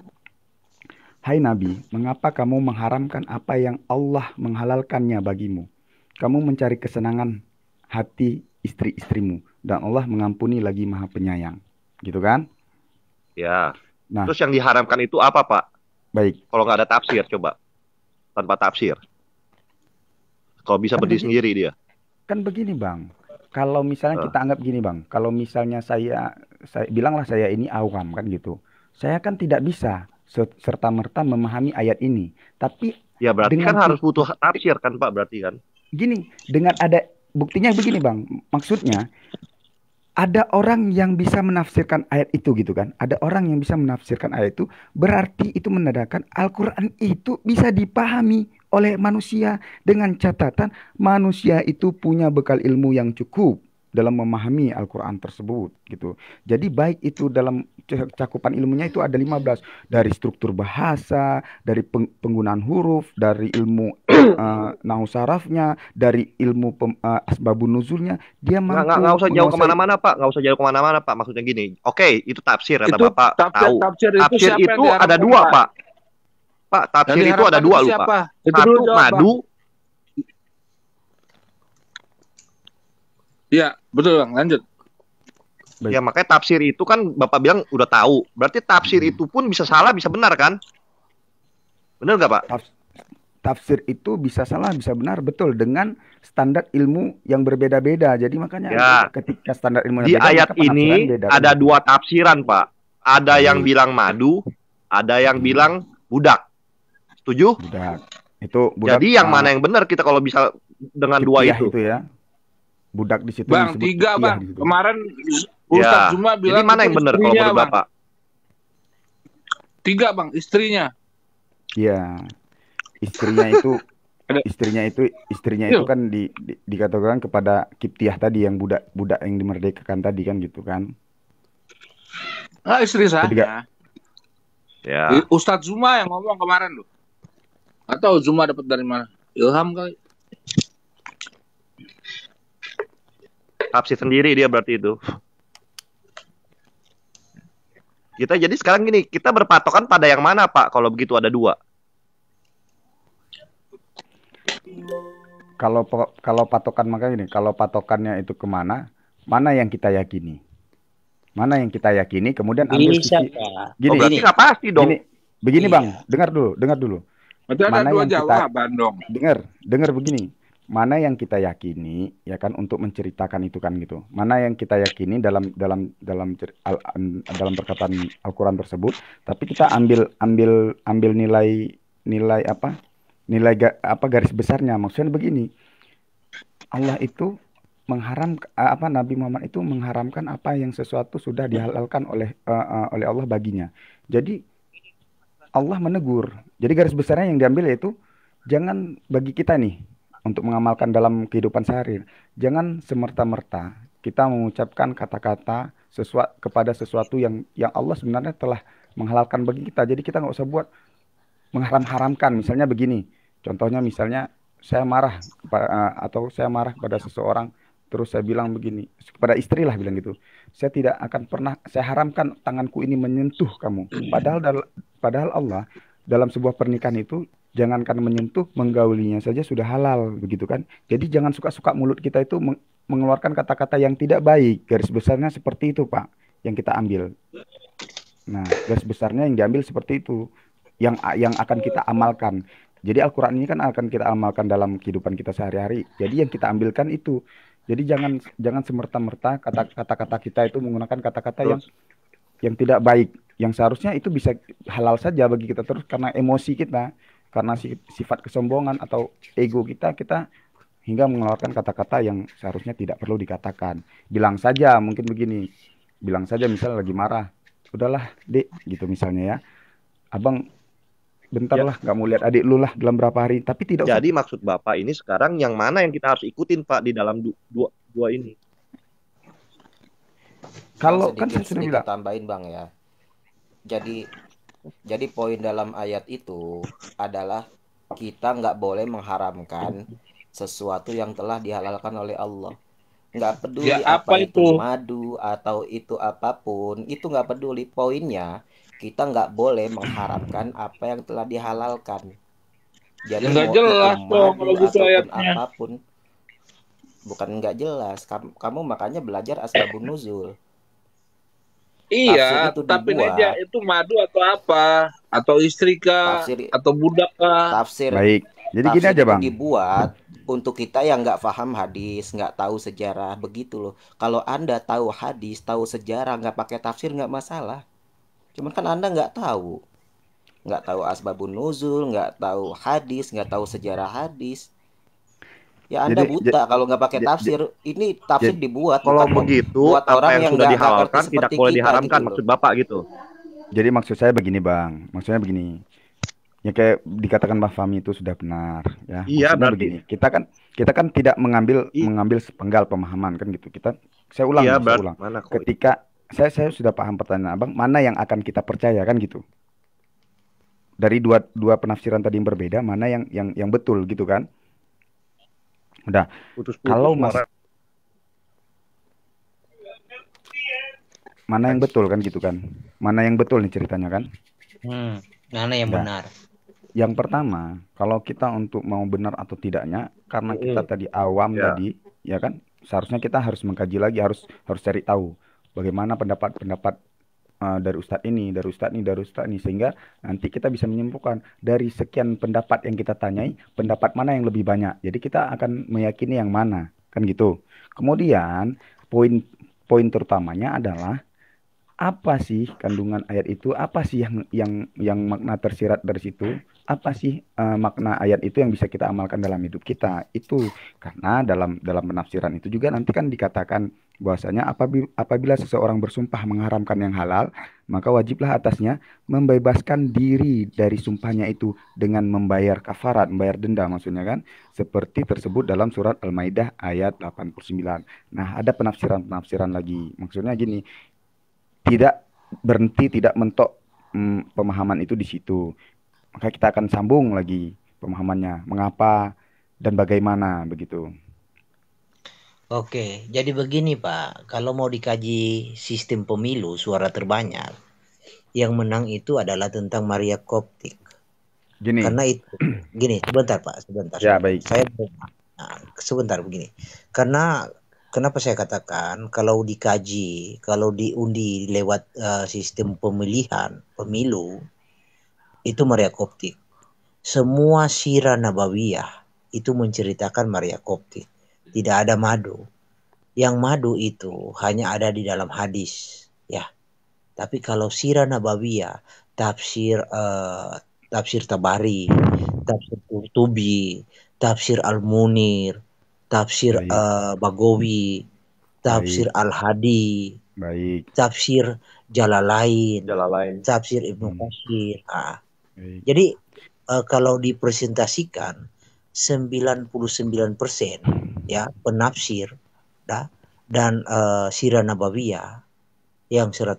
S3: Hai Nabi, mengapa kamu mengharamkan apa yang Allah menghalalkannya bagimu? Kamu mencari kesenangan hati istri-istrimu dan Allah mengampuni lagi Maha Penyayang. Gitu kan? Ya. Nah, terus yang diharamkan
S2: itu apa, Pak? Baik. Kalau nggak ada tafsir coba. Tanpa tafsir. Kalau bisa kan berdiri sendiri dia.
S3: Kan begini, Bang kalau misalnya kita anggap gini bang, kalau misalnya saya, saya bilanglah saya ini awam kan gitu, saya kan tidak bisa serta merta memahami ayat ini. Tapi ya berarti dengan, kan harus butuh
S2: tafsir kan pak berarti
S3: kan? Gini dengan ada buktinya begini bang, maksudnya ada orang yang bisa menafsirkan ayat itu gitu kan. Ada orang yang bisa menafsirkan ayat itu berarti itu menandakan Al-Qur'an itu bisa dipahami oleh manusia dengan catatan manusia itu punya bekal ilmu yang cukup dalam memahami Al-Quran tersebut gitu. Jadi baik itu dalam cakupan ilmunya itu ada 15 dari struktur bahasa, dari peng penggunaan huruf, dari ilmu uh, sarafnya, dari ilmu uh, eh, asbabun nuzulnya, dia mampu. Nggak, nggak usah jauh kemana-mana
S2: pak, nggak usah jauh kemana-mana pak. Maksudnya gini, oke itu tafsir kata itu, bapak tafsir, tahu. Tafsir itu, itu ada dua pak Pak, tafsir itu ada dua lupa. Itu ya, Satu jawab, madu. Iya, betul Bang. Lanjut. Baik. Ya makanya tafsir itu kan Bapak bilang udah tahu. Berarti tafsir hmm. itu pun bisa salah, bisa benar
S3: kan? Benar nggak Pak? tafsir itu bisa salah, bisa benar, betul dengan standar ilmu yang berbeda-beda. Jadi makanya ya. ketika standar ilmu di beda, ayat ini beda, ada kan? dua
S2: tafsiran Pak. Ada hmm. yang bilang madu, ada yang hmm. bilang budak tujuh Budak. Itu budak. Jadi yang mana yang benar kita kalau
S3: bisa dengan dua itu. itu ya. Budak di situ.
S2: Bang, tiga, Bang.
S7: Kemarin
S3: Ustaz ya. Zuma bilang Jadi mana yang benar kalau menurut Bapak?
S7: Tiga, Bang, istrinya.
S3: Iya. Istrinya itu istrinya itu istrinya itu iya. kan di, di, dikatakan kepada Kiptiah tadi yang budak budak yang dimerdekakan tadi kan gitu kan.
S7: Ah, istri saya. Ya. Ustadz Zuma yang ngomong kemarin loh. Atau Zuma dapat dari mana?
S2: Ilham kali. Tapsi sendiri dia berarti itu. Kita jadi sekarang gini, kita berpatokan pada yang mana Pak? Kalau begitu ada dua.
S3: Kalau kalau patokan maka ini, kalau patokannya itu kemana? Mana yang kita yakini? Mana yang kita yakini? Kemudian ambil ini sisi.
S6: Siapa? Gini, oh, berarti nggak pasti dong. Gini,
S3: begini iya. bang, dengar dulu, dengar dulu itu ada mana dua yang kita, Bandung. Dengar, dengar begini. Mana yang kita yakini ya kan untuk menceritakan itu kan gitu. Mana yang kita yakini dalam dalam dalam al, dalam perkataan Al-Qur'an tersebut, tapi kita ambil ambil ambil nilai nilai apa? Nilai ga, apa garis besarnya. Maksudnya begini. Allah itu mengharam eh, apa Nabi Muhammad itu mengharamkan apa yang sesuatu sudah dihalalkan oleh uh, uh, oleh Allah baginya. Jadi Allah menegur. Jadi garis besarnya yang diambil yaitu jangan bagi kita nih untuk mengamalkan dalam kehidupan sehari. Jangan semerta-merta kita mengucapkan kata-kata sesuatu kepada sesuatu yang yang Allah sebenarnya telah menghalalkan bagi kita. Jadi kita nggak usah buat mengharam-haramkan. Misalnya begini. Contohnya misalnya saya marah eh, atau saya marah kepada seseorang Terus saya bilang begini, kepada istri lah bilang gitu. Saya tidak akan pernah, saya haramkan tanganku ini menyentuh kamu. Padahal padahal Allah dalam sebuah pernikahan itu jangankan menyentuh, menggaulinya saja sudah halal begitu kan. Jadi jangan suka-suka mulut kita itu mengeluarkan kata-kata yang tidak baik. Garis besarnya seperti itu, Pak, yang kita ambil. Nah, garis besarnya yang diambil seperti itu yang yang akan kita amalkan. Jadi Al-Qur'an ini kan akan kita amalkan dalam kehidupan kita sehari-hari. Jadi yang kita ambilkan itu jadi jangan jangan semerta-merta kata-kata kita itu menggunakan kata-kata yang yang tidak baik, yang seharusnya itu bisa halal saja bagi kita terus karena emosi kita, karena sifat kesombongan atau ego kita kita hingga mengeluarkan kata-kata yang seharusnya tidak perlu dikatakan. Bilang saja mungkin begini. Bilang saja misalnya lagi marah. Udahlah, Dek, gitu misalnya ya. Abang bentar ya. lah nggak mau lihat adik lu lah dalam berapa hari tapi tidak jadi
S2: usah. maksud bapak ini sekarang yang mana yang kita harus ikutin pak di dalam dua dua ini
S4: kalau kan saya sudah bilang tambahin bang ya jadi jadi poin dalam ayat itu adalah kita nggak boleh mengharamkan sesuatu yang telah dihalalkan oleh Allah nggak peduli ya, apa, apa itu? itu madu atau itu apapun itu nggak peduli poinnya kita nggak boleh mengharapkan apa yang telah dihalalkan. Jadi nggak jelas dong kalau gitu ayatnya. Apapun, bukan nggak jelas. Kamu, makanya belajar asbabun nuzul. Iya, itu tapi aja
S7: itu madu atau apa?
S4: Atau istri kah? atau budak kah? Tafsir. Baik. Jadi tafsir gini aja bang. Dibuat untuk kita yang nggak paham hadis, nggak tahu sejarah, begitu loh. Kalau anda tahu hadis, tahu sejarah, nggak pakai tafsir nggak masalah. Cuman kan Anda nggak tahu. Nggak tahu asbabun nuzul, nggak tahu hadis, nggak tahu sejarah hadis. Ya Anda jadi, buta kalau nggak pakai tafsir. ini tafsir jadi, dibuat kalau begitu buat apa orang yang, yang sudah dihalalkan tidak boleh diharamkan gitu. maksud Bapak gitu.
S3: Jadi maksud saya begini, Bang. Maksudnya begini. Ya kayak dikatakan Mbak Fami itu sudah benar ya. Iya, benar begini. Kita kan kita kan tidak mengambil I... mengambil sepenggal pemahaman kan gitu. Kita saya ulang, iya, saya ulang. Mana, Ketika saya saya sudah paham pertanyaan abang mana yang akan kita percaya kan gitu dari dua dua penafsiran tadi yang berbeda mana yang yang yang betul gitu kan udah
S6: putus -putus kalau mas
S3: mana yang betul kan gitu kan mana yang betul nih ceritanya kan
S6: hmm,
S1: mana yang udah. benar
S3: yang pertama kalau kita untuk mau benar atau tidaknya karena kita tadi awam yeah. tadi ya kan seharusnya kita harus mengkaji lagi harus harus cari tahu bagaimana pendapat-pendapat uh, dari ustadz ini, dari ustadz ini, dari ustadz ini sehingga nanti kita bisa menyimpulkan dari sekian pendapat yang kita tanyai, pendapat mana yang lebih banyak. Jadi kita akan meyakini yang mana, kan gitu. Kemudian poin poin terutamanya adalah apa sih kandungan ayat itu? Apa sih yang yang yang makna tersirat dari situ? Apa sih uh, makna ayat itu yang bisa kita amalkan dalam hidup kita? Itu karena dalam dalam penafsiran itu juga nanti kan dikatakan bahwasanya apabila, apabila seseorang bersumpah mengharamkan yang halal, maka wajiblah atasnya membebaskan diri dari sumpahnya itu dengan membayar kafarat, membayar denda maksudnya kan, seperti tersebut dalam surat Al-Maidah ayat 89. Nah, ada penafsiran-penafsiran lagi. Maksudnya gini, tidak berhenti, tidak mentok hmm, pemahaman itu di situ. Maka kita akan sambung lagi pemahamannya, mengapa dan bagaimana begitu.
S1: Oke, jadi begini Pak, kalau mau dikaji sistem pemilu suara terbanyak, yang menang itu adalah tentang Maria Koptik. Gini. Karena itu, gini, sebentar Pak, sebentar. Ya baik. Saya nah, sebentar begini, karena kenapa saya katakan kalau dikaji, kalau diundi lewat uh, sistem pemilihan pemilu itu Maria Koptik. Semua sirah nabawiyah itu menceritakan Maria Koptik. Tidak ada madu. Yang madu itu hanya ada di dalam hadis, ya. Tapi kalau sirah nabawiyah, tafsir uh, tafsir Tabari, tafsir al-Tubi tafsir Al-Munir, tafsir uh, Bagowi, tafsir Al-Hadi, Baik. tafsir Jalalain, Jalalain. tafsir Ibnu hmm. Katsir. Hmm. Ah. Jadi uh, kalau dipresentasikan 99% ya penafsir da, dan uh, sirah nabawiyah yang 100%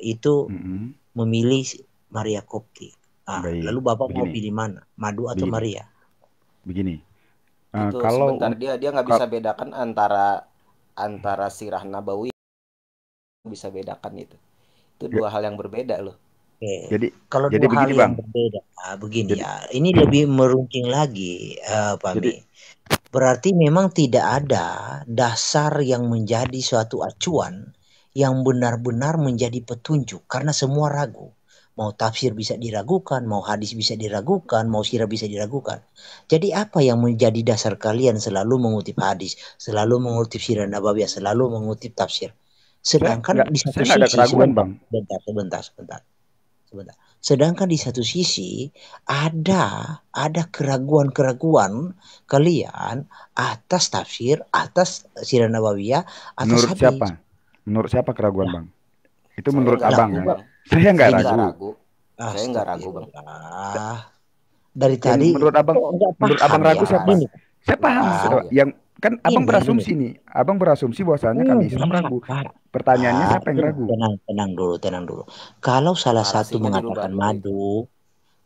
S1: itu -hmm. memilih Maria Koptik. Ah, lalu Bapak Begini. mau pilih mana? Madu atau Begini. Maria? Begini. Nah, eh, itu kalau sebentar dia
S4: dia nggak bisa bedakan antara antara sirah nabawi bisa bedakan itu. Itu ya. dua hal yang berbeda loh. Okay. Jadi kalau jadi dua begini, hal bang. berbeda, nah, begini jadi, ya.
S1: Ini lebih merungking lagi, uh, Pak jadi, Berarti memang tidak ada dasar yang menjadi suatu acuan yang benar-benar menjadi petunjuk karena semua ragu mau tafsir bisa diragukan, mau hadis bisa diragukan, mau sirah bisa diragukan. Jadi apa yang menjadi dasar kalian selalu mengutip hadis, selalu mengutip sirah nabawiyah, selalu mengutip tafsir. Sedangkan Enggak, di satu sisi ada keraguan, Bang. Bentar, sebentar, sebentar. Sebentar. Sedangkan di satu sisi ada ada keraguan-keraguan kalian atas tafsir, atas sirah nabawiyah, atas menurut hadis. siapa? Menurut
S3: siapa keraguan, nah, Bang? Itu menurut nah, Abang kan? Saya nggak ragu. Gak ragu.
S4: Ah, saya nggak ragu bang.
S3: Dari Dan tadi. Menurut abang, menurut abang ragu ya, siapa? Ini.
S4: Saya paham.
S1: Ah, yang kan abang iya, berasumsi ini. nih, abang berasumsi bahwasannya kami hmm, Islam ragu. Pertanyaannya siapa yang ah, ragu? Tenang, tenang dulu, tenang dulu. Kalau salah satu mengatakan madu,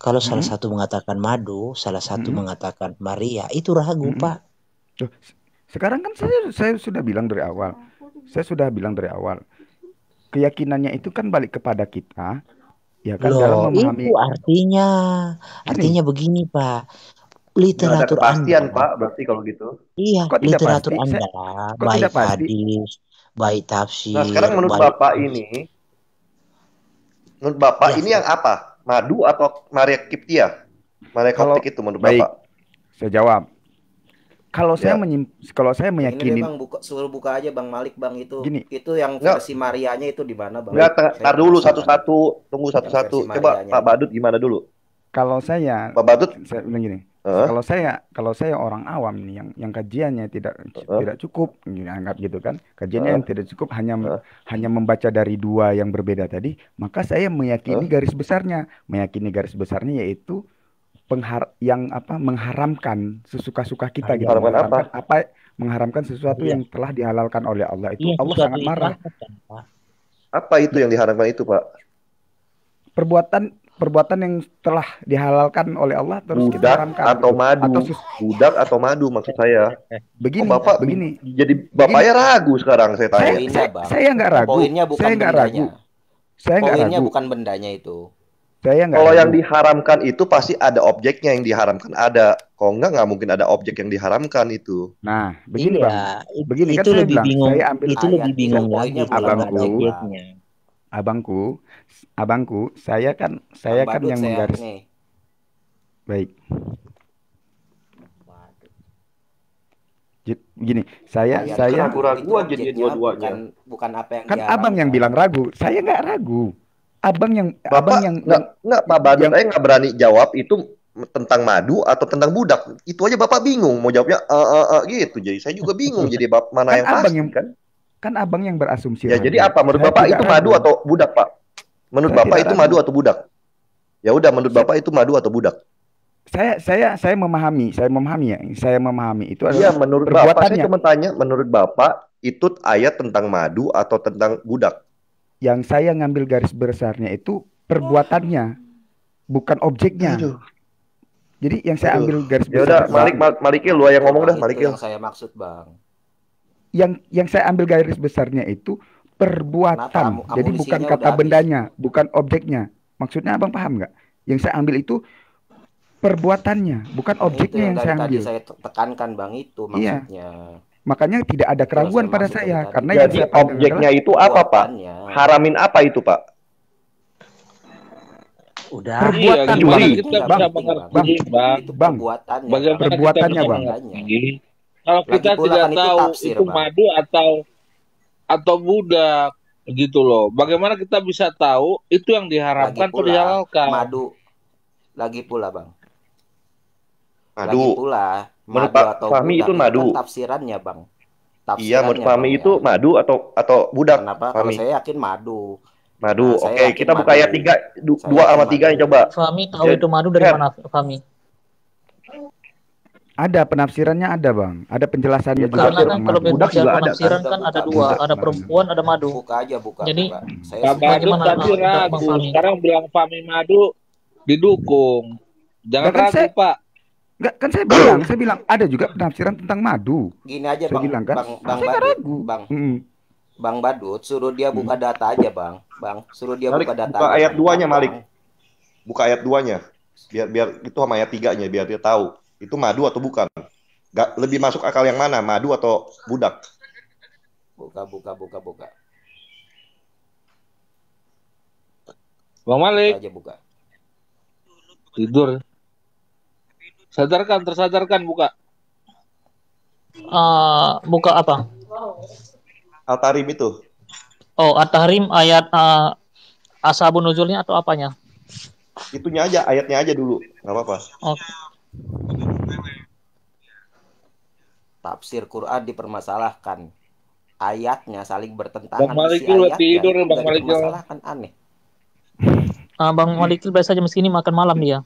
S1: kalau salah hmm? satu mengatakan madu, salah satu hmm. mengatakan Maria, itu ragu hmm. pak. Tuh, sekarang kan saya saya sudah bilang dari awal, saya sudah bilang dari awal,
S3: keyakinannya itu kan balik kepada kita ya kan Loh, dalam memahami itu artinya
S1: artinya begini Pak literatur ada Pak berarti kalau gitu iya kok literatur pasti? Anda lah, kok baik hadis baik tafsir nah sekarang menurut baik Bapak
S2: ini menurut Bapak ya. ini yang apa madu atau Maria Kiptia Maria kalau, itu menurut
S3: baik. Bapak saya jawab
S4: kalau ya. saya menyim,
S3: kalau saya
S2: meyakini ini bang
S4: buka, suruh buka aja bang Malik bang itu Gini. itu yang ya. versi Nggak. Marianya itu di mana bang? Enggak, tar, dulu
S2: satu-satu, tunggu satu-satu. Coba Pak Badut gimana dulu?
S3: Kalau saya Pak Badut saya bilang gini. Uh? Kalau saya kalau saya orang awam nih yang yang kajiannya tidak uh? tidak cukup anggap gitu kan. Kajiannya uh? yang tidak cukup hanya uh? hanya membaca dari dua yang berbeda tadi, maka saya meyakini uh? garis besarnya. Meyakini garis besarnya yaitu penghar yang apa mengharamkan sesuka-suka kita gitu mengharamkan apa? apa mengharamkan sesuatu ya. yang telah dihalalkan oleh Allah itu ya, Allah sangat marah
S2: apa itu yang diharamkan itu pak
S3: perbuatan perbuatan yang telah dihalalkan oleh Allah terus budak kita haramkan atau gitu. madu atau
S2: budak atau madu maksud saya
S3: begini oh, bapak begini jadi
S4: bapaknya begini. ragu
S3: sekarang
S2: saya
S4: tanya saya, saya, nggak ragu poinnya bukan saya nggak ragu saya nggak ragu bukan bendanya itu Daya Kalau yang diharamkan
S2: itu pasti ada objeknya yang diharamkan ada. kok enggak nggak mungkin ada objek yang diharamkan
S3: itu. Nah, begini iya, bang. Begini kan itu kan lebih bingung. Saya ambil itu lebih bingung lagi Abangku, Abangku, abangku, saya kan saya Bang kan yang menggaris. Nih. Baik. Gini, saya nah, saya ragu-ragu
S4: aja dua-duanya. Bukan, bukan apa yang Kan abang
S3: yang bilang ragu, saya nggak ragu abang yang Bapak, abang yang nggak
S4: nggak Pak Badut saya
S2: nggak berani jawab itu tentang madu atau tentang budak itu aja bapak bingung mau jawabnya e -e -e, gitu jadi saya juga bingung jadi bapak mana kan yang abang pasti yang, kan
S3: kan abang yang berasumsi ya jadi apa menurut saya bapak itu madu atau
S2: budak pak menurut saya bapak itu ragu. madu atau budak ya udah menurut saya, bapak itu madu atau budak
S3: saya saya saya memahami saya memahami ya saya memahami itu adalah ya, menurut bapak saya cuma
S2: tanya menurut bapak itu ayat tentang madu atau tentang
S3: budak yang saya ngambil garis besarnya itu perbuatannya, oh. bukan objeknya. Aduh. Jadi yang saya Aduh. ambil garis ya besar. Yaudah, Malik, Malikil, lu yang ngomong dah, Malikil. Yang
S4: saya maksud, Bang.
S3: Yang yang saya ambil garis besarnya itu perbuatan. Kenapa? Jadi bukan kata bendanya, habis. bukan objeknya. Maksudnya Abang paham nggak? Yang saya ambil itu perbuatannya, bukan objeknya yang, yang saya ambil. Tadi saya
S4: tekankan Bang itu iya. maksudnya. Iya.
S3: Makanya tidak ada keraguan pada saya tadi. karena Jadi yang objeknya itu apa, Pak? Haramin apa itu, Pak?
S4: Udah. Perbuatan iya, bang. bang, Bang. Bang. bang. Perbuatannya. Bang?
S7: Kalau kita Lagi kan tidak tahu itu, itu madu atau atau budak gitu loh. Bagaimana kita bisa tahu itu yang diharapkan atau Madu.
S4: Lagi pula, Bang. Madu. Lagi pula menurut madu atau Fahmi budak. itu madu. kan tafsirannya, Bang.
S2: Tafsirannya, iya, menurut Fahmi bang, itu ya. madu atau atau budak. Kenapa? Fahmi. Kalau
S4: saya yakin madu. Madu. Nah, Oke, kita buka ayat 3 2 sama 3 yang coba. Fahmi tahu
S3: Jadi,
S5: itu madu dari mana Fahmi?
S3: Ada penafsirannya ada bang, ada penjelasannya juga. Karena kan kalau budak juga ada. Penafsiran kan? kan ada dua, ada
S5: perempuan, ada madu. Buka aja
S7: buka. Jadi, saya madu tadi ragu. Sekarang bilang Fahmi madu
S3: didukung.
S7: Jangan
S4: ragu pak
S3: Enggak, kan saya bilang, saya bilang ada juga penafsiran tentang madu.
S4: Gini aja, saya Bang. Bilang, kan? Bang, Bang, saya Badut, ragu. Bang. Hmm. Bang Badut suruh dia buka data aja, Bang. Bang, suruh dia Malik, buka data. Buka aja, ayat duanya, Malik.
S2: Buka ayat duanya. Biar biar itu sama ayat tiganya biar dia tahu itu madu atau bukan. Gak, lebih masuk akal yang mana, madu atau budak?
S4: Buka, buka, buka, buka.
S2: Bang Malik. bang aja buka.
S7: Tidur. Sadarkan, tersadarkan buka.
S5: Uh, buka apa?
S2: al tahrim itu.
S5: Oh, al tahrim ayat uh, ah, asabun nuzulnya atau apanya?
S2: Itunya aja,
S4: ayatnya aja dulu. Nggak apa-apa. Oh. Tafsir Quran dipermasalahkan. Ayatnya saling bertentangan. Bang Malikul tidur, Bang Malikul. Dipermasalahkan aneh.
S5: Uh, Bang Malikul biasa jam ini makan malam dia.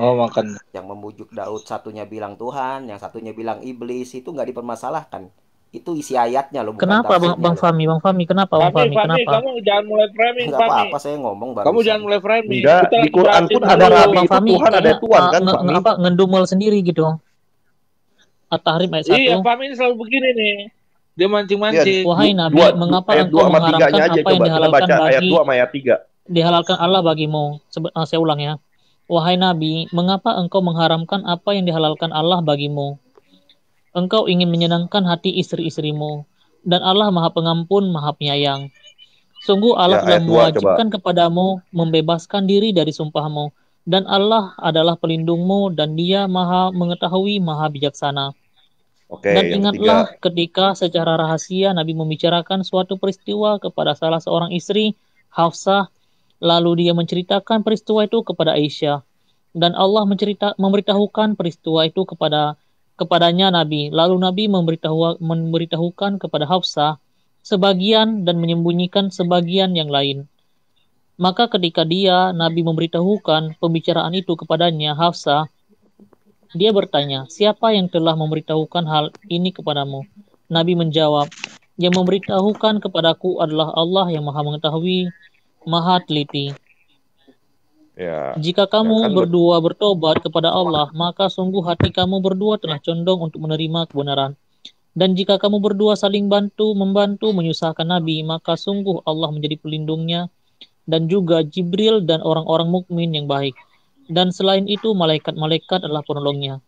S4: Oh makan. Yang membujuk Daud satunya bilang Tuhan, yang satunya bilang iblis itu nggak dipermasalahkan. Itu isi ayatnya loh. Kenapa bang, bang
S5: Fami, bang Fami kenapa bang Fami, Fami, Fami kenapa? Kamu
S4: jangan mulai framing. Enggak apa-apa saya ngomong baru. Kamu jangan
S7: mulai framing. Enggak, di Quran pun ada rabi bang Fami, Tuhan ada Tuhan kan nge, Fami. Apa
S5: ngendumul sendiri gitu. At-Tahrim ayat 1. Iya,
S7: Fami ini selalu begini nih.
S5: Dia mancing-mancing. Ya, Wahai Nabi, dua, mengapa eh, engkau mengharapkan apa yang dihalalkan bagi ayat 2 sama ayat 3. Dihalalkan Allah bagimu. Sebe eh, saya ulang ya Wahai Nabi, mengapa engkau mengharamkan apa yang dihalalkan Allah bagimu? Engkau ingin menyenangkan hati istri-istrimu, dan Allah Maha Pengampun, Maha Penyayang. Sungguh Allah ya, telah mewajibkan coba. kepadamu membebaskan diri dari sumpahmu, dan Allah adalah pelindungmu, dan Dia Maha Mengetahui, Maha Bijaksana. Oke, dan ingatlah tiga. ketika secara rahasia Nabi membicarakan suatu peristiwa kepada salah seorang istri, Hafsah, Lalu dia menceritakan peristiwa itu kepada Aisyah dan Allah mencerita memberitahukan peristiwa itu kepada kepadanya Nabi. Lalu Nabi memberitahu, memberitahukan kepada Hafsah sebagian dan menyembunyikan sebagian yang lain. Maka ketika dia Nabi memberitahukan pembicaraan itu kepadanya Hafsah, dia bertanya, "Siapa yang telah memberitahukan hal ini kepadamu?" Nabi menjawab, "Yang memberitahukan kepadaku adalah Allah yang Maha mengetahui Maha teliti. Ya. Jika kamu ya kan berdua ber... bertobat kepada Allah, maka sungguh hati kamu berdua telah condong untuk menerima kebenaran. Dan jika kamu berdua saling bantu membantu menyusahkan Nabi, maka sungguh Allah menjadi pelindungnya dan juga Jibril dan orang-orang mukmin yang baik. Dan selain itu malaikat-malaikat adalah penolongnya.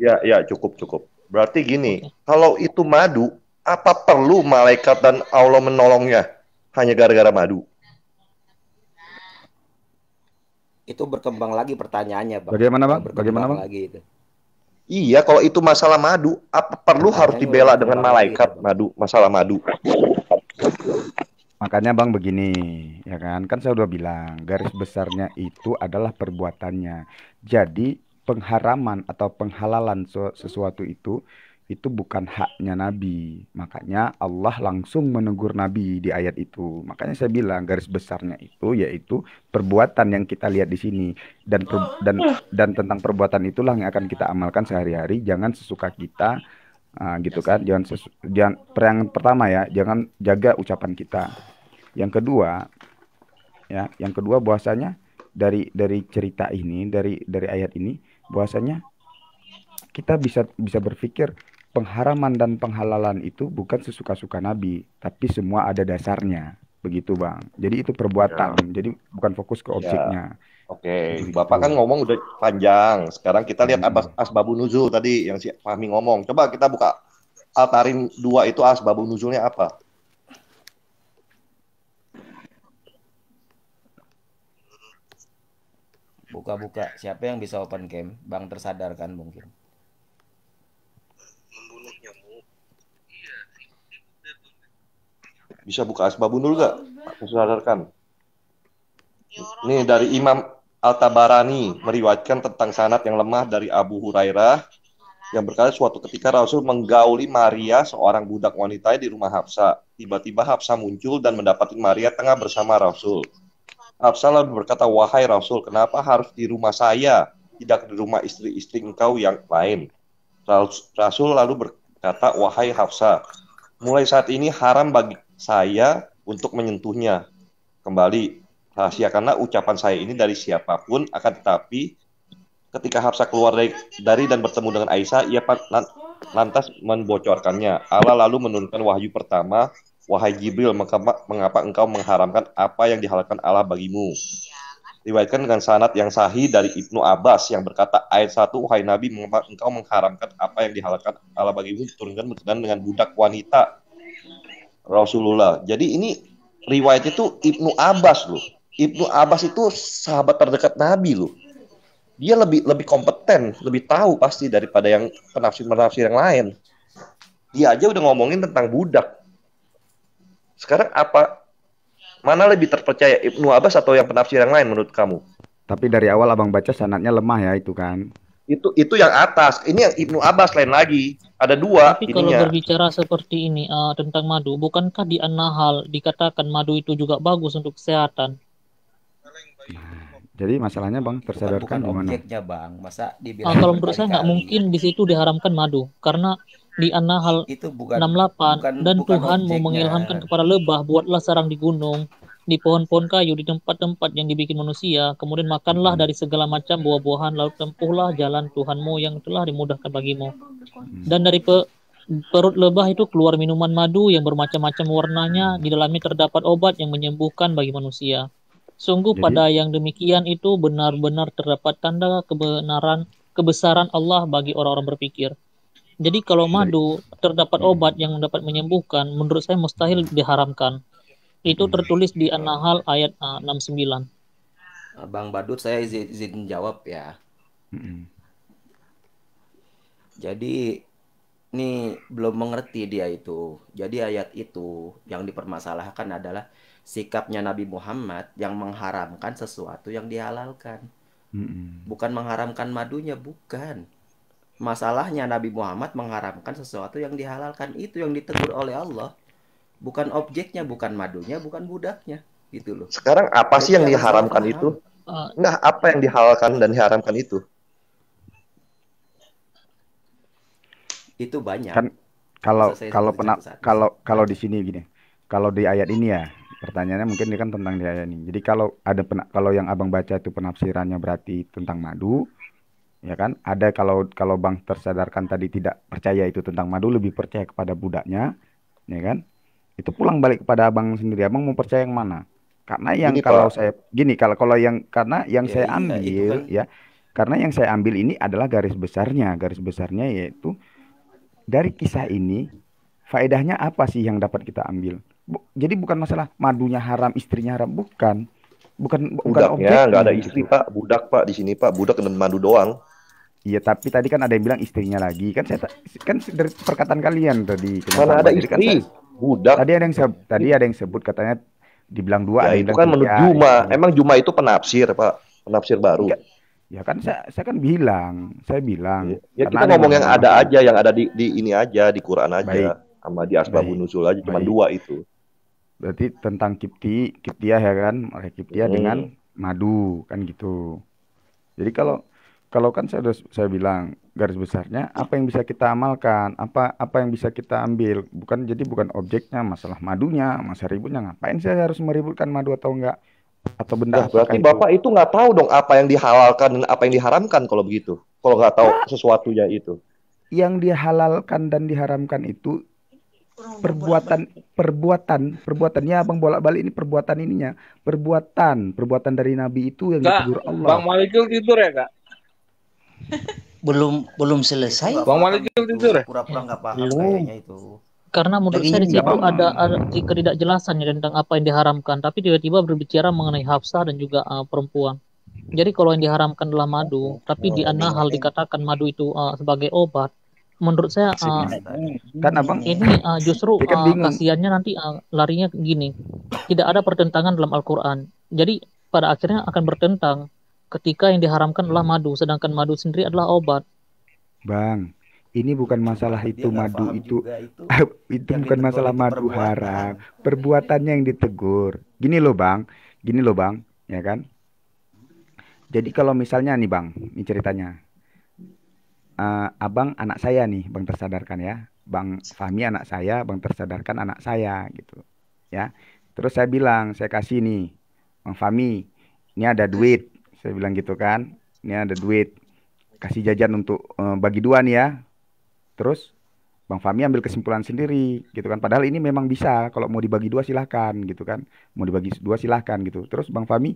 S2: Ya, ya cukup cukup. Berarti gini, okay. kalau itu madu, apa perlu malaikat dan Allah menolongnya hanya gara-gara madu?
S4: itu berkembang lagi pertanyaannya bang. Bagaimana
S2: bang? Bagaimana bang?
S4: Lagi itu. Iya, kalau itu masalah madu, apa perlu harus dibela dengan malaikat
S3: itu, madu? Masalah madu. Makanya bang begini, ya kan? Kan saya udah bilang garis besarnya itu adalah perbuatannya. Jadi pengharaman atau penghalalan sesuatu itu itu bukan haknya Nabi. Makanya Allah langsung menegur Nabi di ayat itu. Makanya saya bilang garis besarnya itu yaitu perbuatan yang kita lihat di sini dan per, dan dan tentang perbuatan itulah yang akan kita amalkan sehari-hari. Jangan sesuka kita uh, gitu kan. Jangan sesu, jangan yang pertama ya, jangan jaga ucapan kita. Yang kedua ya, yang kedua bahwasanya dari dari cerita ini, dari dari ayat ini bahwasanya kita bisa bisa berpikir pengharaman dan penghalalan itu bukan sesuka-suka Nabi, tapi semua ada dasarnya, begitu bang. Jadi itu perbuatan, ya. jadi bukan fokus ke ya. objeknya. Ya.
S2: Oke, bapak kan ngomong udah panjang. Sekarang kita lihat hmm. asbabun nuzul tadi yang si Fahmi ngomong. Coba kita buka Altarin dua itu asbabun nuzulnya apa?
S4: Buka-buka. Siapa yang bisa open game? Bang tersadarkan mungkin.
S2: Bisa buka asbabun dulu gak? Aku sadarkan. Ini ya dari Imam Al-Tabarani meriwayatkan tentang sanat yang lemah dari Abu Hurairah yang berkata suatu ketika Rasul menggauli Maria seorang budak wanita di rumah Hafsa. Tiba-tiba Hafsa muncul dan mendapati Maria tengah bersama Rasul. Hafsa lalu berkata, "Wahai Rasul, kenapa harus di rumah saya, tidak di rumah istri-istri engkau yang lain?" Rasul lalu berkata, "Wahai Hafsa, mulai saat ini haram bagi saya untuk menyentuhnya. Kembali, rahasia karena ucapan saya ini dari siapapun, akan tetapi ketika Hafsah keluar dari, dari dan bertemu dengan Aisyah, ia lantas membocorkannya. Allah lalu menurunkan wahyu pertama, Wahai Jibril, mengapa engkau mengharamkan apa yang dihalalkan Allah bagimu? Riwayatkan dengan sanat yang sahih dari Ibnu Abbas yang berkata ayat 1, Wahai Nabi, mengapa engkau mengharamkan apa yang dihalalkan Allah bagimu? Turunkan berkenaan dengan budak wanita Rasulullah. Jadi ini riwayat itu Ibnu Abbas loh. Ibnu Abbas itu sahabat terdekat Nabi loh. Dia lebih lebih kompeten, lebih tahu pasti daripada yang penafsir-penafsir yang lain. Dia aja udah ngomongin tentang budak. Sekarang apa mana lebih terpercaya Ibnu Abbas atau yang penafsir yang lain menurut kamu?
S3: Tapi dari awal abang baca sanatnya lemah ya itu kan.
S2: Itu itu yang atas. Ini yang Ibnu Abbas lain lagi. Ada dua. Tapi ininya. kalau
S5: berbicara seperti ini uh, tentang madu, bukankah di An-Nahl dikatakan madu itu juga bagus untuk kesehatan?
S3: Jadi masalahnya bang tersadarkan bukan, bukan objeknya bang, masa dibilang. uh, kalau menurut
S5: saya nggak mungkin di situ diharamkan madu karena di An-Nahl itu bukan 68 bukan, dan bukan Tuhan objeknya. mau mengilhamkan kepada lebah buatlah sarang di gunung di pohon-pohon kayu, di tempat-tempat yang dibikin manusia, kemudian makanlah hmm. dari segala macam buah-buahan, lalu tempuhlah jalan Tuhanmu yang telah dimudahkan bagimu. Hmm. Dan dari pe perut lebah itu keluar minuman madu yang bermacam-macam warnanya, di dalamnya terdapat obat yang menyembuhkan bagi manusia. Sungguh Jadi, pada yang demikian itu benar-benar terdapat tanda kebenaran kebesaran Allah bagi orang-orang berpikir. Jadi kalau madu terdapat hmm. obat yang dapat menyembuhkan, menurut saya mustahil diharamkan. Itu hmm. tertulis di An-Nahl ayat uh, 69.
S4: Bang Badut saya izin, izin jawab ya. Hmm. Jadi ini belum mengerti dia itu. Jadi ayat itu yang dipermasalahkan adalah sikapnya Nabi Muhammad yang mengharamkan sesuatu yang dihalalkan. Hmm. Bukan mengharamkan madunya, bukan. Masalahnya Nabi Muhammad mengharamkan sesuatu yang dihalalkan itu yang ditegur oleh Allah bukan objeknya, bukan madunya, bukan budaknya, gitu loh. Sekarang apa sih yang diharamkan itu? Nah, apa yang dihalalkan dan diharamkan itu? Itu banyak. Kan,
S3: kalau kalau pena, kalau kalau di sini gini, kalau di ayat ini ya, pertanyaannya mungkin ini kan tentang di ayat ini. Jadi kalau ada pena, kalau yang abang baca itu penafsirannya berarti tentang madu, ya kan? Ada kalau kalau bang tersadarkan tadi tidak percaya itu tentang madu lebih percaya kepada budaknya, ya kan? itu pulang balik kepada abang sendiri abang mau percaya yang mana karena yang gini, kalau saya gini kalau kalau yang karena yang ya, saya iya, ambil ya, kan. ya karena yang saya ambil ini adalah garis besarnya garis besarnya yaitu dari kisah ini faedahnya apa sih yang dapat kita ambil Bu, jadi bukan masalah madunya haram istrinya haram bukan bukan budaknya bukan nggak ada gitu.
S2: istri gitu. pak budak pak di sini pak budak dan madu doang
S3: Iya, tapi tadi kan ada yang bilang istrinya lagi. Kan saya kan dari perkataan kalian tadi. Mana ada kan istri? Kan, budak. Tadi ada yang sebut, iya. tadi ada yang sebut katanya dibilang dua. Ya, itu kan menurut Juma. Ya.
S2: Emang Juma itu penafsir pak, penafsir baru. Ya, ya
S3: kan saya, saya kan bilang, saya bilang. Ya, ya kita ngomong yang ada
S2: aja, yang ada di, di ini aja, di Quran aja, Baik. sama di Asbabun nuzul aja, cuma dua itu.
S3: Berarti tentang kipti, kiptiah ya kan, oleh kiptiah hmm. dengan madu kan gitu. Jadi kalau kalau kan saya sudah saya bilang garis besarnya apa yang bisa kita amalkan apa apa yang bisa kita ambil bukan jadi bukan objeknya masalah madunya masa ributnya ngapain saya harus meributkan madu atau enggak atau benda nah, berarti itu. bapak itu
S2: nggak tahu dong apa yang dihalalkan dan apa yang diharamkan kalau begitu kalau nggak tahu sesuatunya itu
S3: yang dihalalkan dan diharamkan itu perbuatan perbuatan perbuatannya abang bolak balik ini perbuatan ininya perbuatan perbuatan dari nabi itu
S1: yang ditegur Allah bang
S5: Malikul tidur ya kak
S1: belum belum selesai. Bang Malik itu tidur ya? Pura-pura nggak paham kayaknya itu.
S5: Karena menurut saya di situ ada, ada ketidakjelasan tentang apa yang diharamkan, tapi tiba-tiba berbicara mengenai hafsah dan juga uh, perempuan. Jadi kalau yang diharamkan adalah madu, tapi oh, di An-Nahl iya. dikatakan madu itu uh, sebagai obat. Menurut saya uh, kan abang ini uh, justru kan uh, kasihannya nanti uh, larinya gini. Tidak ada pertentangan dalam Al-Qur'an. Jadi pada akhirnya akan bertentang ketika yang diharamkan adalah hmm. madu, sedangkan madu sendiri adalah obat.
S3: Bang, ini bukan masalah itu Dia madu itu itu, itu bukan masalah itu madu perbuatan. haram, perbuatannya yang ditegur. Gini loh, Bang. Gini loh, Bang, ya kan? Jadi kalau misalnya nih, Bang, ini ceritanya. Uh, abang anak saya nih, Bang tersadarkan ya. Bang Fahmi anak saya, Bang tersadarkan anak saya gitu. Ya. Terus saya bilang, saya kasih nih, Bang Fahmi, ini ada duit saya bilang gitu kan ini ada duit kasih jajan untuk uh, bagi dua nih ya terus Bang Fami ambil kesimpulan sendiri gitu kan padahal ini memang bisa kalau mau dibagi dua silahkan gitu kan mau dibagi dua silahkan gitu terus Bang Fami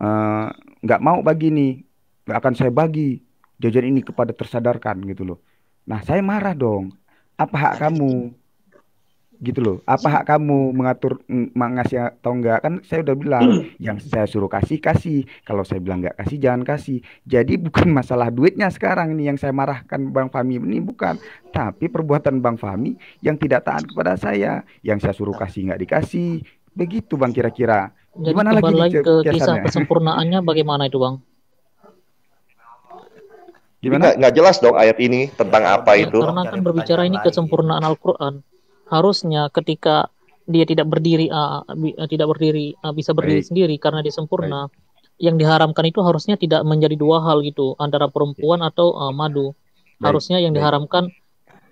S3: eh, nggak uh, mau bagi nih nggak akan saya bagi jajan ini kepada tersadarkan gitu loh nah saya marah dong apa hak kamu gitu loh apa hak kamu mengatur mengasih mm, atau enggak kan saya udah bilang yang saya suruh kasih kasih kalau saya bilang enggak kasih jangan kasih jadi bukan masalah duitnya sekarang nih yang saya marahkan Bang Fahmi ini bukan tapi perbuatan Bang Fahmi yang tidak taat kepada saya yang saya suruh kasih enggak dikasih begitu Bang kira-kira
S5: gimana lagi, ke kisah kesempurnaannya bagaimana itu Bang
S3: Gimana? Nggak, nggak
S2: jelas dong ayat ini tentang apa ya, itu. Karena kan
S5: berbicara ini kesempurnaan Al-Quran harusnya ketika dia tidak berdiri uh, bi, ah, tidak berdiri uh, bisa berdiri Baik. sendiri karena dia sempurna. Baik. Yang diharamkan itu harusnya tidak menjadi dua hal gitu antara perempuan Baik. Iya. atau uh, madu. Baik. Harusnya yang diharamkan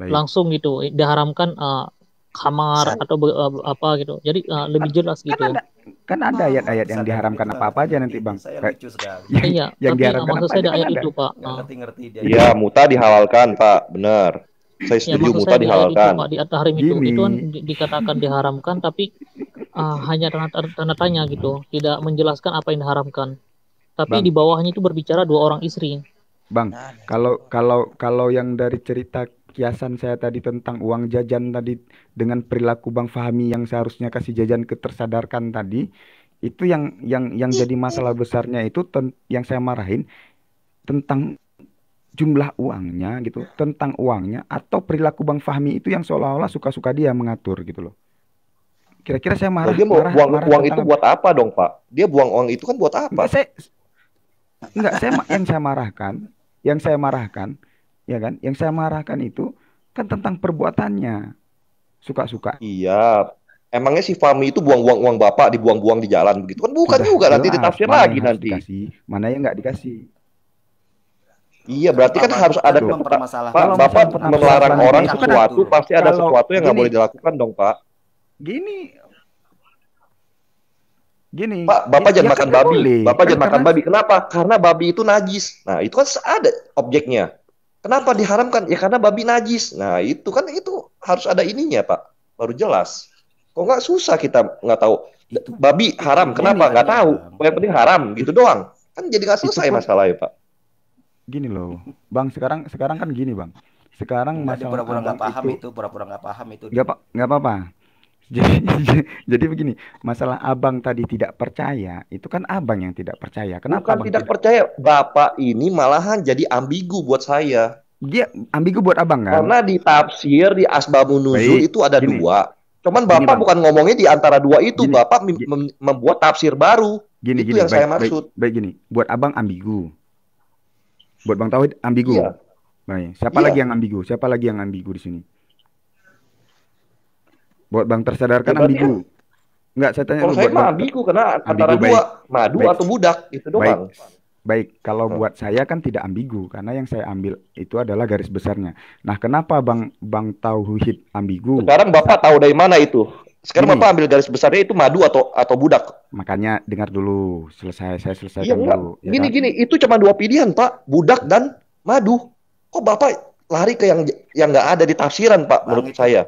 S5: Baik. langsung gitu, diharamkan uh, kamar atau uh, apa gitu. Jadi uh, lebih kan jelas kan gitu. Ada,
S3: kan ada ayat-ayat yang diharamkan apa-apa aja nanti Bang. Saya
S5: lucu Yang, iya, yang tapi diharamkan maksud apa saya ada kan itu Pak. ngerti Iya, muta
S2: dihalalkan Pak, benar saya ya, setuju ya, muta saya dihalalkan. Di itu, Pak, di itu, itu kan
S5: di, dikatakan diharamkan tapi uh, hanya tanda, tanda tanya gitu, tidak menjelaskan apa yang diharamkan. Tapi Bang. di bawahnya itu berbicara dua orang istri.
S3: Bang, kalau kalau kalau yang dari cerita kiasan saya tadi tentang uang jajan tadi dengan perilaku Bang Fahmi yang seharusnya kasih jajan ketersadarkan tadi, itu yang yang yang jadi masalah besarnya itu yang saya marahin tentang jumlah uangnya gitu, tentang uangnya atau perilaku Bang Fahmi itu yang seolah-olah suka-suka dia mengatur gitu loh. Kira-kira saya marah. Nah, dia mau marah, buang marah uang itu apa? buat
S2: apa dong, Pak? Dia buang uang itu kan buat apa? Enggak, saya
S3: enggak saya yang saya marahkan, yang saya marahkan, ya kan? Yang saya marahkan itu kan tentang perbuatannya. Suka-suka. Iya.
S2: Emangnya si Fahmi itu buang-buang uang Bapak dibuang-buang di jalan begitu kan bukan Sudah juga nanti ditafsir lagi nanti. Dikasih,
S3: mana yang nggak dikasih? Iya, berarti kan harus ada
S2: mempermasalahkan.
S3: Bapak melarang orang kan sesuatu, pasti ada sesuatu yang nggak boleh dilakukan dong, Pak. Gini, gini. Pak,
S2: Bapak jangan ya makan kan babi. Bapak jangan makan babi. Kenapa? Karena babi itu najis. Nah, itu kan ada objeknya. Kenapa diharamkan? Ya karena babi najis. Nah, itu kan itu harus ada ininya, Pak. Baru jelas. Kok nggak susah kita nggak tahu. Babi haram, kenapa? Nggak tahu. Yang penting haram, gitu doang.
S4: Kan jadi nggak selesai ya kan
S2: masalahnya, Pak
S3: gini loh, bang sekarang sekarang kan gini bang, sekarang Nggak, masalah pura-pura nggak paham itu,
S4: pura-pura nggak paham itu. Nggak pak,
S3: nggak apa-apa. Jadi, jadi begini, masalah abang tadi tidak percaya, itu kan abang yang tidak percaya. Kenapa
S2: Bukan abang tidak, percaya? Bapak ini malahan jadi ambigu buat saya. Dia ambigu buat abang kan? Karena di tafsir di asbabun nuzul itu ada gini. dua. Cuman bapak gini, bukan ngomongnya di antara dua itu, gini, bapak gini, membuat tafsir baru. Gini, itu gini, yang baik, saya maksud.
S3: Baik, baik gini, buat abang ambigu Buat Bang Tauhid ambigu. Iya. Baik. Siapa iya. lagi yang ambigu? Siapa lagi yang ambigu di sini? Buat Bang tersadarkan ya, ambigu. Ya. Enggak, saya tanya Kalau saya mah ambigu
S2: karena antara baik. dua, madu baik. atau budak itu doang. Baik.
S3: Baik, kalau hmm. buat saya kan tidak ambigu karena yang saya ambil itu adalah garis besarnya. Nah, kenapa Bang Bang Tauhid ambigu? Sekarang Bapak tahu dari mana itu? Sekarang Gini. Bapak ambil garis besarnya itu madu atau atau budak. Makanya dengar dulu, selesai saya selesaikan iya, ya,
S2: dulu. gini gini kan? itu cuma dua pilihan, Pak, budak dan madu. Kok Bapak lari ke yang yang nggak ada di tafsiran, Pak, menurut menurut saya.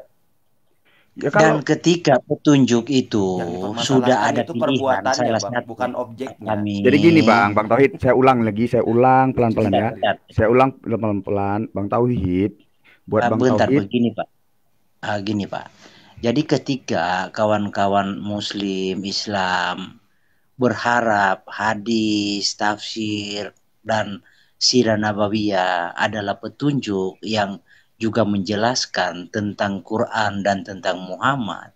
S1: Ya, kalau, dan ketika petunjuk itu sudah ada itu pilihan salah bang,
S4: bukan objek kami. Jadi gini Bang, Bang Tauhid,
S3: saya ulang lagi, saya ulang pelan-pelan ya. Saya ulang pelan-pelan, Bang Tauhid.
S5: Buat ah, Bang bentar, Tauhid.
S1: begini Pak. Uh, gini Pak jadi ketika kawan-kawan muslim, Islam berharap hadis, tafsir dan sirah nabawiyah adalah petunjuk yang juga menjelaskan tentang Quran dan tentang Muhammad.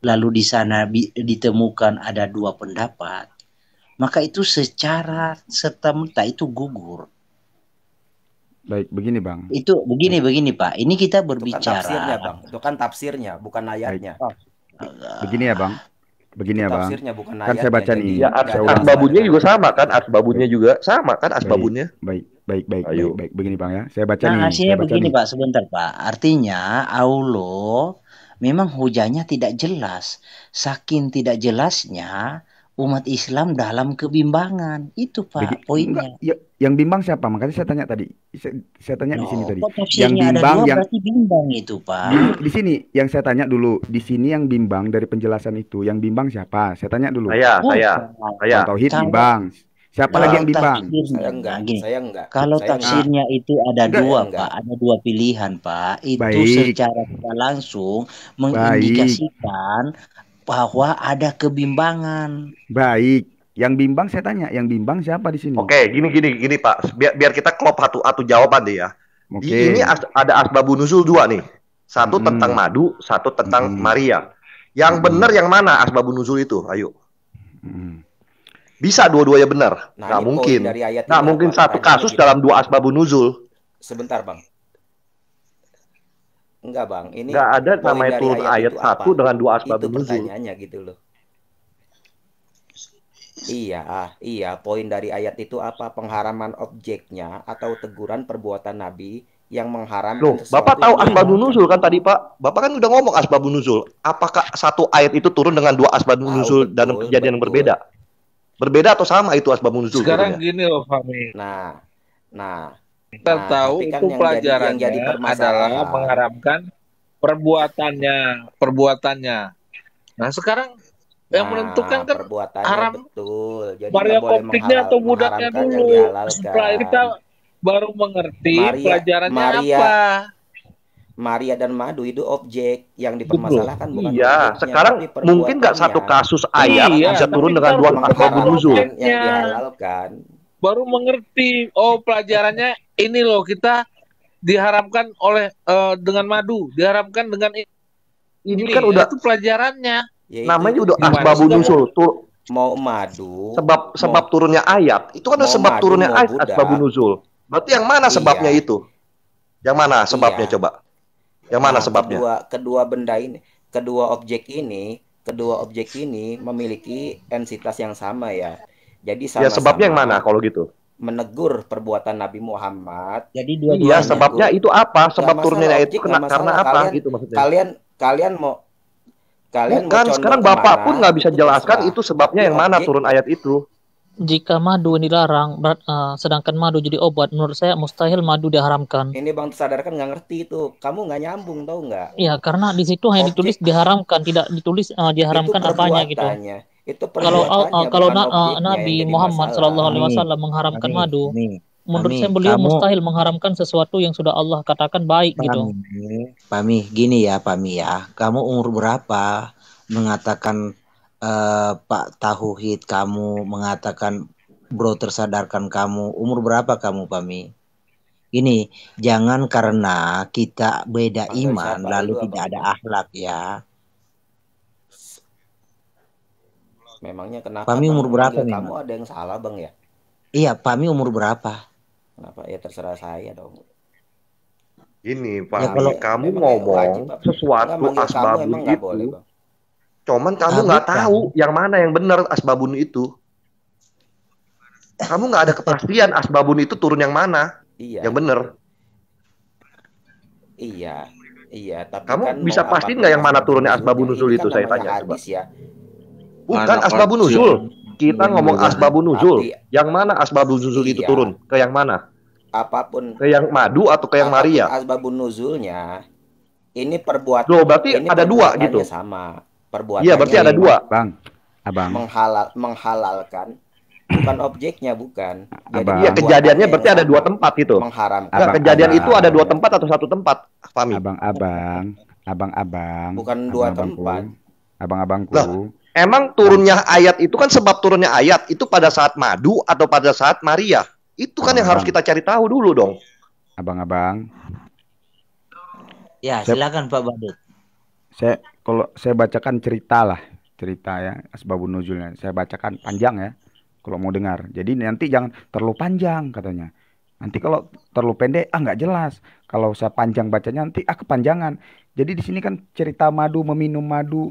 S1: Lalu di sana ditemukan ada dua pendapat. Maka itu secara serta merta itu gugur Baik, begini Bang. Itu begini begini Pak. Ini kita berbicara. Itu kan tafsirnya Bang.
S4: Itu kan tafsirnya, bukan ayatnya. Baik.
S1: Begini ya Bang. Begini ya Bang. Tafsirnya bukan ayatnya. Kan saya baca nih. Ya, asbabunnya juga sama kan?
S3: Asbabunnya juga sama kan asbabunnya? Baik. Baik, baik, Ayo. baik, baik. Begini Bang ya. Saya baca nah, nih. Artinya baca begini nih. Pak,
S1: sebentar Pak. Artinya Allah memang hujannya tidak jelas. Saking tidak jelasnya, umat Islam dalam kebimbangan. Itu Pak Jadi, poinnya. Enggak, ya, yang bimbang siapa? Makanya saya tanya tadi. Saya, saya tanya no, di sini oh, tadi. Yang bimbang yang bimbang itu, Pak. Di,
S3: di sini yang saya tanya dulu, di sini yang bimbang dari penjelasan itu, yang bimbang siapa? Saya tanya dulu. Saya, oh, saya, saya. Tauhid bimbang.
S4: Siapa kalau lagi yang bimbang? Saya enggak, Gini, saya enggak. Kalau tafsirnya
S1: itu ada enggak, dua, enggak. Pak. Ada dua pilihan, Pak. Itu Baik. secara tidak langsung mengindikasikan
S3: Baik bahwa ada kebimbangan. Baik, yang bimbang saya tanya, yang bimbang siapa di sini? Oke,
S2: gini gini gini Pak, biar biar kita klop satu satu jawaban deh ya. Okay. Di ini as, ada asbabun nuzul dua nih. Satu hmm. tentang madu, satu tentang hmm. Maria. Yang hmm. benar yang mana asbabun nuzul itu? Ayo. Hmm. Bisa dua-duanya benar. Nah, nggak mungkin. Dari nggak mungkin satu kasus dalam dua asbabun nuzul. Sebentar, Bang.
S4: Enggak bang, ini enggak ada namanya turun ayat, ayat satu dengan dua asbab itu pertanyaannya nuzul. gitu loh. Iya, ah, iya. Poin dari ayat itu apa? Pengharaman objeknya atau teguran perbuatan Nabi yang mengharamkan loh, Bapak tahu asbabun
S2: nuzul kan tadi Pak?
S4: Bapak kan udah ngomong asbabun nuzul. Apakah satu
S2: ayat itu turun dengan dua asbabun nuzul dan kejadian betul. yang berbeda? Berbeda atau sama itu asbabun nuzul?
S4: Sekarang gini loh Fahmi. Nah, nah kita nah, tahu kan itu pelajaran jadi,
S7: jadi adalah mengharapkan perbuatannya, perbuatannya. Nah sekarang
S4: yang nah, menentukan kan haram
S7: betul. Jadi Mario Koptiknya atau budaknya dulu. Setelah kita baru mengerti Maria, pelajarannya Maria, apa.
S4: Maria dan madu itu objek yang dipermasalahkan Betul. bukan iya sekarang mungkin
S2: nggak satu kasus ayam iya, bisa turun dengan dua kata nuzul yang
S4: dihalalkan
S7: baru mengerti oh pelajarannya ini loh kita diharapkan oleh uh, dengan madu diharapkan dengan ini, ini kan udah itu pelajarannya
S4: ya itu.
S2: namanya udah asbabun nusul tur mau madu
S4: sebab sebab mau,
S2: turunnya ayat
S4: itu kan sebab madu, turunnya ayat asbabun nuzul berarti yang mana iya. sebabnya iya.
S2: itu yang mana iya. sebabnya iya. coba yang mana nah, sebabnya kedua
S4: kedua benda ini kedua objek ini kedua objek ini memiliki entitas yang sama ya jadi sama, ya sebabnya yang mana kalau gitu? Menegur perbuatan Nabi Muhammad. Jadi dia Iya, sebabnya itu apa?
S2: Sebab turunnya itu kena karena apa kalian, gitu maksudnya? Kalian
S5: kalian mau kalian Bukan, ya mau kan, sekarang Bapak pun nggak
S2: bisa jelaskan itu sebabnya yang iya, mana turun ayat itu.
S5: Jika madu dilarang, berat, uh, sedangkan madu jadi obat, menurut saya mustahil madu diharamkan. Ini bang sadarkan
S4: nggak ngerti itu, kamu nggak nyambung tau nggak?
S5: Iya, karena di situ hanya ditulis diharamkan, tidak ditulis uh, diharamkan apanya gitu
S4: itu kalau kalau na, Nabi Muhammad Shallallahu Alaihi Wasallam mengharamkan amin. madu,
S5: amin. menurut amin. saya beliau Kamu... mustahil mengharamkan sesuatu yang sudah Allah katakan
S1: baik Pami. gitu. Pami, gini ya Pami ya, kamu umur berapa mengatakan uh, Pak Tauhid kamu mengatakan Bro tersadarkan kamu umur berapa kamu Pami? Ini jangan karena kita beda Pada iman siapa, lalu tidak ada
S4: akhlak ya Memangnya kenapa? Pami umur berapa nih? Kamu ada yang salah bang ya?
S1: Iya, Pami umur berapa?
S4: Kenapa? Ya terserah saya dong. Ini Pak, ya, kalau kamu ngomong wajib,
S1: sesuatu asbabun itu, boleh,
S2: cuman kamu nggak tahu kan? yang mana yang benar asbabun itu. Kamu nggak ada kepastian asbabun itu turun yang mana, iya. yang benar.
S4: Iya, iya. Tapi kamu kan bisa pasti nggak yang mana turunnya asbabun kan usul itu? Kan saya tanya. Hadis coba. ya Bukan iya, asbabun nuzul. Kita ngomong asbabun nuzul. Yang
S2: mana asbabun nuzul itu iya. turun? Ke yang mana?
S4: Apapun. Ke yang madu atau ke yang Maria? Asbabun nuzulnya ini perbuatan. Loh, berarti ini ada dua gitu. Sama. Perbuatan. Iya, berarti ada dua,
S3: Bang. Abang.
S4: Menghalal menghalalkan bukan objeknya bukan. Jadi iya kejadiannya berarti ada dua tempat itu. Mengharamkan. Abang, kejadian abang, itu ada dua
S3: tempat atau satu tempat, Fahmi? Abang-abang, abang-abang. Bukan abang, dua abang, tempat.
S2: Abang-abangku. Emang turunnya ayat itu kan sebab turunnya ayat itu pada saat madu atau pada saat Maria. Itu kan abang. yang harus kita cari tahu dulu dong.
S3: Abang-abang.
S4: Ya, silakan Pak Badut.
S3: Saya kalau saya bacakan cerita lah, cerita ya asbabun nuzulnya. Saya bacakan panjang ya kalau mau dengar. Jadi nanti jangan terlalu panjang katanya. Nanti kalau terlalu pendek ah nggak jelas. Kalau saya panjang bacanya nanti ah kepanjangan. Jadi di sini kan cerita madu meminum madu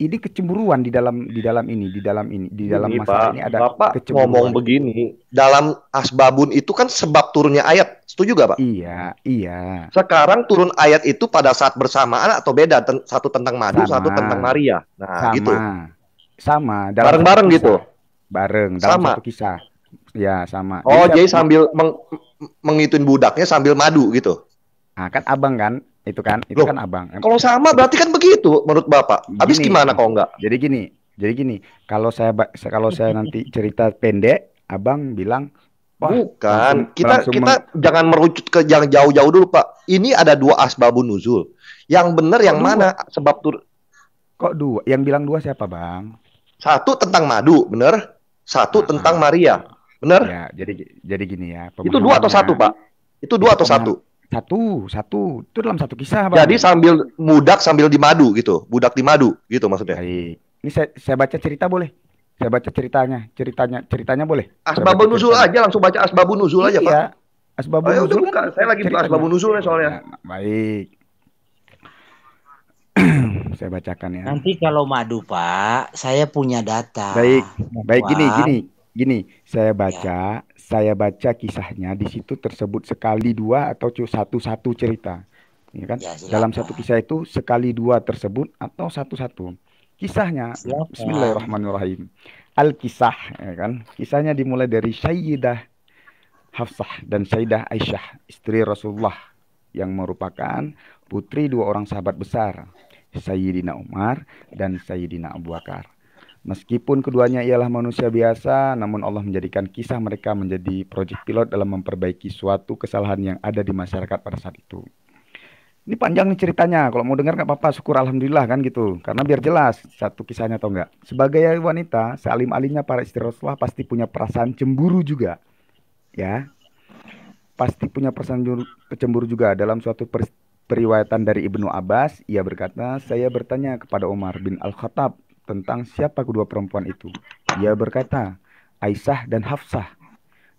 S3: ini kecemburuan di dalam di dalam ini di dalam ini di dalam ini, masalah Pak, ini ada Bapak kecemburuan. ngomong begini dalam asbabun itu kan sebab turunnya ayat setuju gak Pak? Iya iya.
S2: Sekarang turun ayat itu pada saat bersamaan atau beda ten satu tentang madu sama. satu tentang Maria. Nah sama. gitu.
S3: Sama. Bareng-bareng gitu. Bareng dalam sama. satu kisah.
S2: Ya sama. Oh jadi, jadi sambil meng mengituin budaknya sambil madu gitu. Nah,
S3: kan abang kan itu kan, itu Loh, kan abang.
S2: Kalau sama berarti kan begitu menurut bapak. Habis gimana kalau
S3: enggak? Jadi gini, jadi gini, kalau saya kalau saya nanti cerita pendek, abang bilang Wah, bukan
S2: kita kita jangan merucut ke yang jauh-jauh dulu pak. Ini ada dua asbabun nuzul. Yang benar yang mana sebab tur kok dua? Yang bilang dua siapa bang? Satu tentang madu, bener. Satu ah, tentang ah. Maria, bener. Ya,
S3: jadi jadi gini ya. Itu dua atau satu pak?
S2: Itu dua atau satu? Satu, satu.
S3: Itu dalam satu kisah, Bang. Jadi
S2: sambil budak sambil di madu gitu. Budak madu gitu maksudnya.
S3: Baik. Ini saya, saya baca cerita boleh? Saya baca ceritanya, ceritanya, ceritanya boleh. Asbabun nuzul aja langsung baca asbabun
S2: nuzul aja, iya. Pak.
S6: Asbabun nuzul kan saya lagi baca asbabun nuzul soalnya.
S3: Ya, baik. saya bacakan ya.
S1: Nanti kalau madu, Pak, saya punya data. Baik, baik gini, gini
S3: gini, saya ya. baca, ya. saya baca kisahnya di situ tersebut sekali dua atau satu-satu cerita. Ya kan? Ya, Dalam satu kisah itu sekali dua tersebut atau satu-satu. Kisahnya silakan. Bismillahirrahmanirrahim. Al-Kisah ya kan. Kisahnya dimulai dari Sayyidah Hafsah dan Sayyidah Aisyah, istri Rasulullah yang merupakan putri dua orang sahabat besar, Sayyidina Umar dan Sayyidina Abu Bakar Meskipun keduanya ialah manusia biasa, namun Allah menjadikan kisah mereka menjadi project pilot dalam memperbaiki suatu kesalahan yang ada di masyarakat pada saat itu. Ini panjang nih ceritanya. Kalau mau dengar nggak apa-apa, syukur alhamdulillah kan gitu. Karena biar jelas satu kisahnya atau enggak. Sebagai wanita, salim alimnya para istri Rasulullah pasti punya perasaan cemburu juga. Ya. Pasti punya perasaan cemburu juga dalam suatu periwayatan dari Ibnu Abbas, ia berkata, "Saya bertanya kepada Umar bin Al-Khattab tentang siapa kedua perempuan itu. Dia berkata, Aisyah dan Hafsah.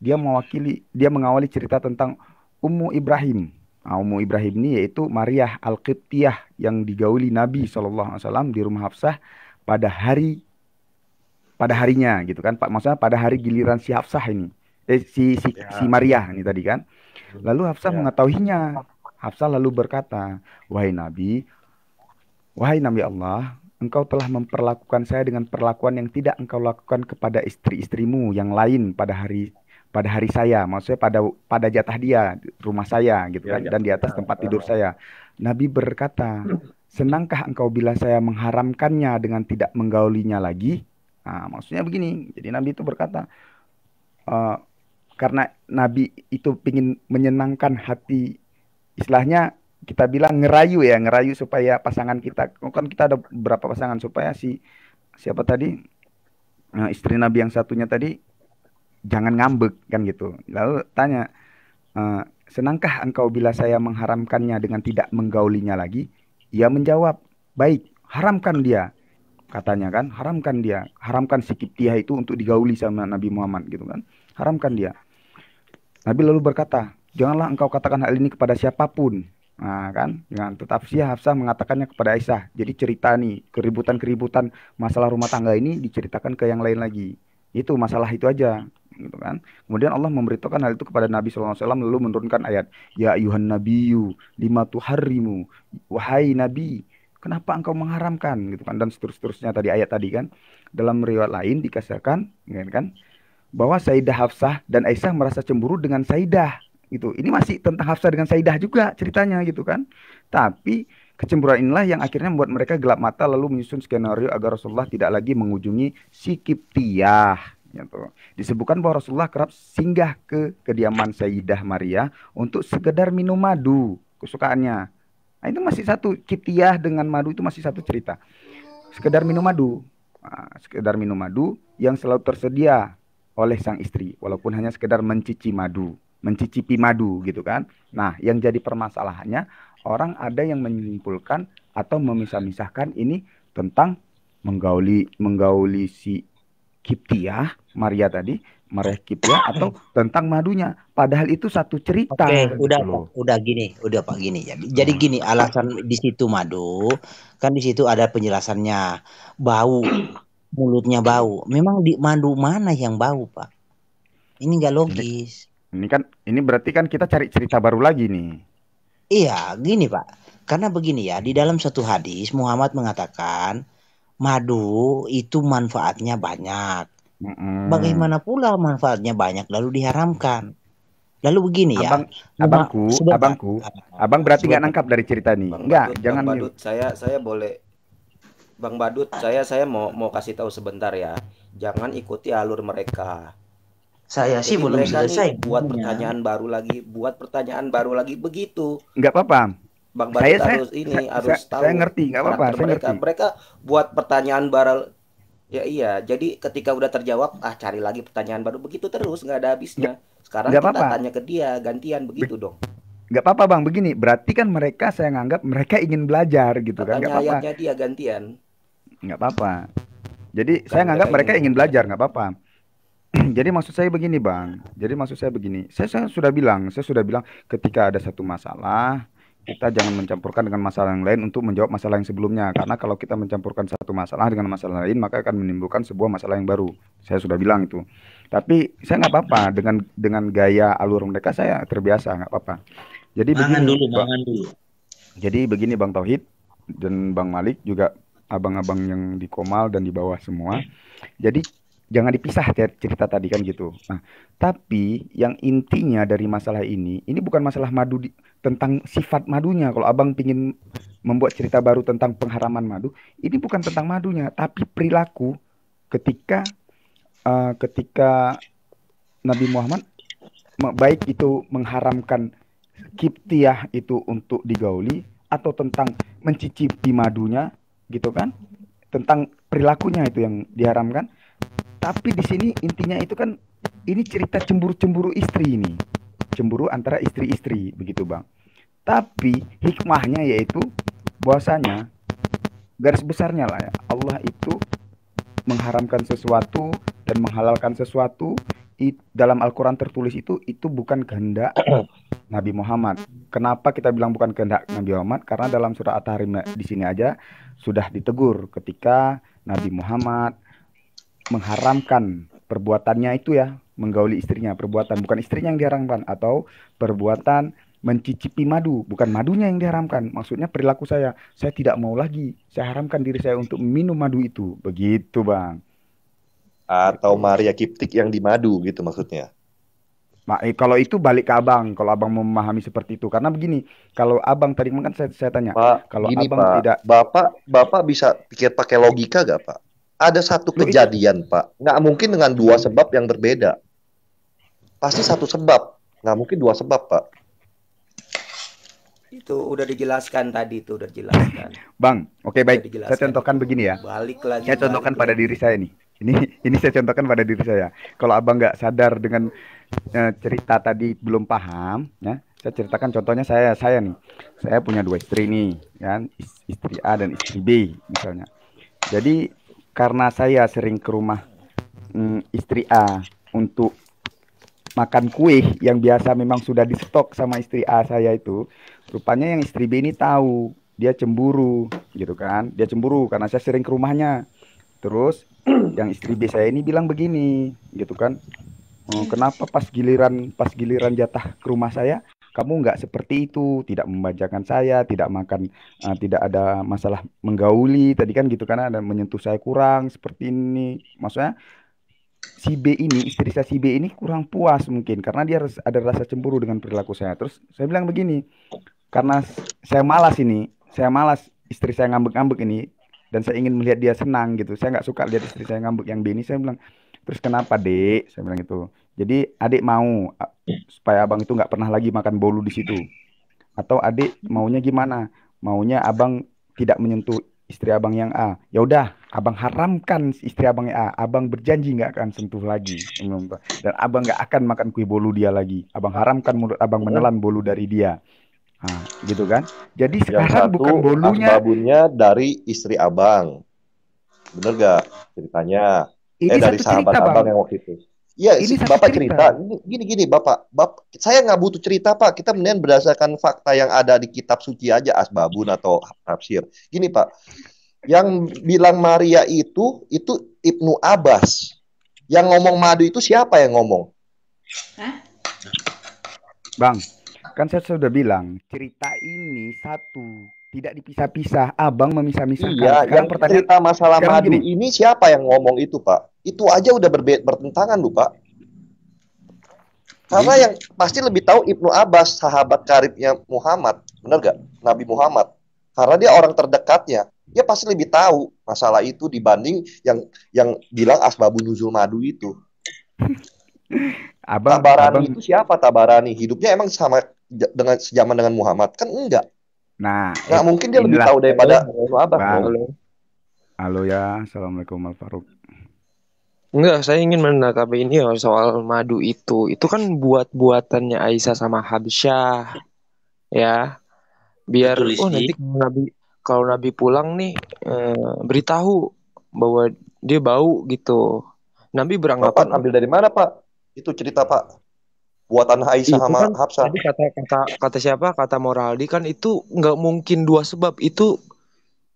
S3: Dia mewakili dia mengawali cerita tentang Ummu Ibrahim. Nah, Ummu Ibrahim ini yaitu Maria Al-Qibtiyah yang digauli Nabi saw di rumah Hafsah pada hari pada harinya gitu kan. Pak maksudnya pada hari giliran si Hafsah ini. Eh, si si, ya. si Maria ini tadi kan. Lalu Hafsah ya. mengetahuinya. Hafsah lalu berkata, "Wahai Nabi, wahai Nabi Allah, engkau telah memperlakukan saya dengan perlakuan yang tidak engkau lakukan kepada istri-istrimu yang lain pada hari pada hari saya, maksudnya pada pada jatah dia, rumah saya gitu ya, kan, iya. dan di atas tempat ah, tidur ah. saya. Nabi berkata, senangkah engkau bila saya mengharamkannya dengan tidak menggaulinya lagi? Nah, maksudnya begini, jadi Nabi itu berkata, uh, karena Nabi itu ingin menyenangkan hati, istilahnya kita bilang ngerayu ya ngerayu supaya pasangan kita kan kita ada berapa pasangan supaya si siapa tadi eh, istri Nabi yang satunya tadi jangan ngambek kan gitu lalu tanya e, senangkah engkau bila saya mengharamkannya dengan tidak menggaulinya lagi ia menjawab baik haramkan dia katanya kan haramkan dia haramkan si Kiptiah itu untuk digauli sama Nabi Muhammad gitu kan haramkan dia Nabi lalu berkata janganlah engkau katakan hal ini kepada siapapun Nah, kan dengan tetap sih Hafsah mengatakannya kepada Aisyah. Jadi cerita nih, keributan-keributan masalah rumah tangga ini diceritakan ke yang lain lagi. Itu masalah itu aja, gitu kan. Kemudian Allah memberitakan hal itu kepada Nabi SAW lalu menurunkan ayat, "Ya ayuhan Nabiyu lima tuharimu, Wahai nabi, kenapa engkau mengharamkan gitu kan dan seterusnya tadi ayat tadi kan. Dalam riwayat lain dikasihkan, Gitu kan bahwa Saidah Hafsah dan Aisyah merasa cemburu dengan Saidah gitu. Ini masih tentang hafsa dengan Saidah juga ceritanya gitu kan. Tapi kecemburuan inilah yang akhirnya membuat mereka gelap mata lalu menyusun skenario agar Rasulullah tidak lagi mengunjungi si Kiptiyah gitu. Disebutkan bahwa Rasulullah kerap singgah ke kediaman Sayyidah Maria untuk sekedar minum madu kesukaannya. Nah, itu masih satu Kiptiyah dengan madu itu masih satu cerita. Sekedar minum madu, nah, sekedar minum madu yang selalu tersedia oleh sang istri walaupun hanya sekedar mencuci madu mencicipi madu gitu kan. Nah, yang jadi permasalahannya orang ada yang menyimpulkan atau memisah-misahkan ini tentang menggauli menggauli si Kiptiah Maria tadi Maria Kiptiah atau
S1: tentang madunya padahal itu satu cerita Oke, gitu udah loh. udah gini udah Pak gini jadi jadi gini nah. alasan di situ madu kan di situ ada penjelasannya bau mulutnya bau memang di madu mana yang bau Pak ini nggak logis ini kan ini berarti kan kita cari cerita baru lagi nih. Iya, gini Pak. Karena begini ya, di dalam satu hadis Muhammad mengatakan madu itu manfaatnya banyak. Mm -hmm. Bagaimana pula manfaatnya banyak lalu diharamkan? Lalu begini ya, abang, ya, abangku, sebentar. abangku, abang berarti
S4: nggak nangkap
S3: dari cerita ini? Enggak, jangan Bang Badut,
S4: saya saya boleh Bang Badut, saya saya mau mau kasih tahu sebentar ya. Jangan ikuti alur mereka. Saya sih Jadi belum selesai buat pertanyaan pertanyaan baru lagi, buat pertanyaan baru lagi begitu. Enggak apa-apa. Bang saya, harus saya, ini saya, harus saya, tahu. Saya ngerti, enggak apa-apa, mereka. ngerti. Mereka buat pertanyaan baru Ya iya, jadi ketika udah terjawab, ah cari lagi pertanyaan baru begitu terus nggak ada habisnya. Sekarang gak kita apa tanya ke dia gantian begitu Be dong.
S3: Gak apa-apa bang, begini berarti kan mereka saya nganggap mereka ingin belajar gitu Katanya kan? Gak apa-apa. dia gantian. Gak apa-apa. Jadi gak saya nganggap mereka ingin belajar nggak apa-apa. jadi maksud saya begini bang jadi maksud saya begini saya, saya sudah bilang saya sudah bilang ketika ada satu masalah kita jangan mencampurkan dengan masalah yang lain untuk menjawab masalah yang sebelumnya karena kalau kita mencampurkan satu masalah dengan masalah lain maka akan menimbulkan sebuah masalah yang baru saya sudah bilang itu tapi saya nggak apa-apa dengan dengan gaya alur mereka saya terbiasa nggak apa-apa jadi bangan begini, dulu bangan dulu jadi begini bang Tauhid dan bang Malik juga abang-abang yang di Komal dan di bawah semua jadi jangan dipisah cerita tadi kan gitu. Nah, tapi yang intinya dari masalah ini, ini bukan masalah madu di, tentang sifat madunya. Kalau abang pingin membuat cerita baru tentang pengharaman madu, ini bukan tentang madunya, tapi perilaku ketika uh, ketika Nabi Muhammad baik itu mengharamkan kiptiah itu untuk digauli atau tentang mencicipi madunya gitu kan tentang perilakunya itu yang diharamkan tapi di sini intinya itu kan ini cerita cemburu-cemburu istri ini. Cemburu antara istri-istri begitu, Bang. Tapi hikmahnya yaitu bahwasanya garis besarnya lah ya, Allah itu mengharamkan sesuatu dan menghalalkan sesuatu it, dalam Al-Qur'an tertulis itu itu bukan kehendak Nabi Muhammad. Kenapa kita bilang bukan kehendak Nabi Muhammad? Karena dalam surah At-Tahrim di sini aja sudah ditegur ketika Nabi Muhammad mengharamkan perbuatannya itu ya menggauli istrinya perbuatan bukan istrinya yang diharamkan atau perbuatan mencicipi madu bukan madunya yang diharamkan maksudnya perilaku saya saya tidak mau lagi saya haramkan diri saya untuk minum madu itu begitu bang
S2: atau Maria Kiptik yang di madu gitu maksudnya
S3: eh, kalau itu balik ke abang, kalau abang memahami seperti itu, karena begini, kalau abang tadi kan saya, saya tanya, pak, kalau gini, abang pak, tidak,
S2: bapak bapak bisa pikir pakai logika gak pak? ada satu kejadian, Pak. Nggak mungkin dengan dua sebab yang berbeda. Pasti satu sebab. Nggak mungkin dua sebab, Pak.
S4: Itu udah dijelaskan tadi, itu udah dijelaskan.
S3: Bang, oke okay, baik. Saya contohkan begini ya. Balik lagi. Saya contohkan pada lagi. diri saya nih. Ini ini saya contohkan pada diri saya. Kalau abang nggak sadar dengan eh, cerita tadi belum paham, ya saya ceritakan contohnya saya saya nih saya punya dua istri nih kan istri A dan istri B misalnya jadi karena saya sering ke rumah mm, istri A untuk makan kue yang biasa memang sudah di stok sama istri A saya itu rupanya yang istri B ini tahu dia cemburu gitu kan dia cemburu karena saya sering ke rumahnya terus yang istri B saya ini bilang begini gitu kan oh, kenapa pas giliran pas giliran jatah ke rumah saya kamu nggak seperti itu, tidak membajakan saya, tidak makan, uh, tidak ada masalah menggauli. Tadi kan gitu karena ada menyentuh saya kurang seperti ini. Maksudnya si B ini, istri saya si B ini kurang puas mungkin karena dia ada rasa cemburu dengan perilaku saya. Terus saya bilang begini, karena saya malas ini, saya malas istri saya ngambek-ngambek ini dan saya ingin melihat dia senang gitu. Saya nggak suka lihat istri saya ngambek yang B ini. Saya bilang, terus kenapa dek? Saya bilang itu. Jadi adik mau supaya abang itu nggak pernah lagi makan bolu di situ. Atau adik maunya gimana? Maunya abang tidak menyentuh istri abang yang A. Ya udah, abang haramkan istri abang yang A. Abang berjanji nggak akan sentuh lagi. Dan abang nggak akan makan kue bolu dia lagi. Abang haramkan mulut abang menelan bolu dari dia. Nah, gitu kan? Jadi sekarang satu, bukan bolunya. Babunya dari istri abang. Bener
S2: gak ceritanya? Ini eh dari sahabat cerita, abang yang waktu itu. Iya, ini Bapak cerita. cerita. Gini gini Bapak, Bapak saya nggak butuh cerita Pak. Kita mendingan berdasarkan fakta yang ada di kitab suci aja Asbabun atau tafsir. Gini Pak. Yang bilang Maria
S3: itu itu Ibnu Abbas. Yang ngomong madu itu siapa yang ngomong? Hah? Bang, kan saya sudah bilang cerita ini satu tidak dipisah-pisah. Abang memisah-misahkan. Iya, sekarang yang pertanyaan cerita masalah madu gini. ini
S2: siapa yang ngomong itu, Pak? Itu aja udah berbe- bertentangan lu, Pak. Karena yang pasti lebih tahu Ibnu Abbas, sahabat karibnya Muhammad, benar gak? Nabi Muhammad. Karena dia orang terdekatnya, dia pasti lebih tahu masalah itu dibanding yang yang bilang asbabu nuzul madu itu. Abang, Tabarani abang. itu siapa Tabarani? Hidupnya emang sama dengan sejaman dengan Muhammad kan enggak?
S3: Nah, nggak
S2: mungkin dia lebih tahu daripada apa?
S3: Halo. Halo ya, assalamualaikum Al Faruk.
S6: Enggak, saya ingin menangkap ini ya soal madu itu. Itu kan buat-buatannya Aisyah sama Habsyah. Ya. Biar oh nanti Nabi kalau Nabi pulang nih eh, beritahu bahwa dia bau gitu. Nabi beranggapan Bapak, ambil dari mana, Pak? Itu cerita, Pak buatan Aisyah sama kan, Hapsa. Tadi kata kata kata siapa? Kata Moraldi kan itu nggak mungkin dua sebab itu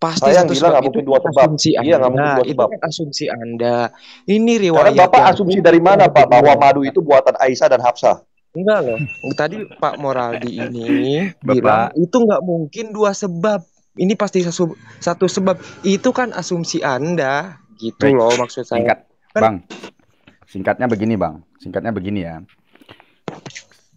S6: pasti Saya satu bilang sebab mungkin dua sebab. Asumsi iya, anda. mungkin dua sebab. Itu kan asumsi Anda. Ini riwayat. Karena Bapak asumsi dari mana, Pak, bahwa madu itu buatan
S2: Aisyah dan Hapsa
S6: Enggak loh. Tadi Pak Moraldi ini bilang itu nggak mungkin dua sebab. Ini pasti satu, satu sebab. Itu kan asumsi Anda gitu Baik. loh maksud saya. Singkat. Kan, bang. Singkatnya begini, Bang. Singkatnya begini ya.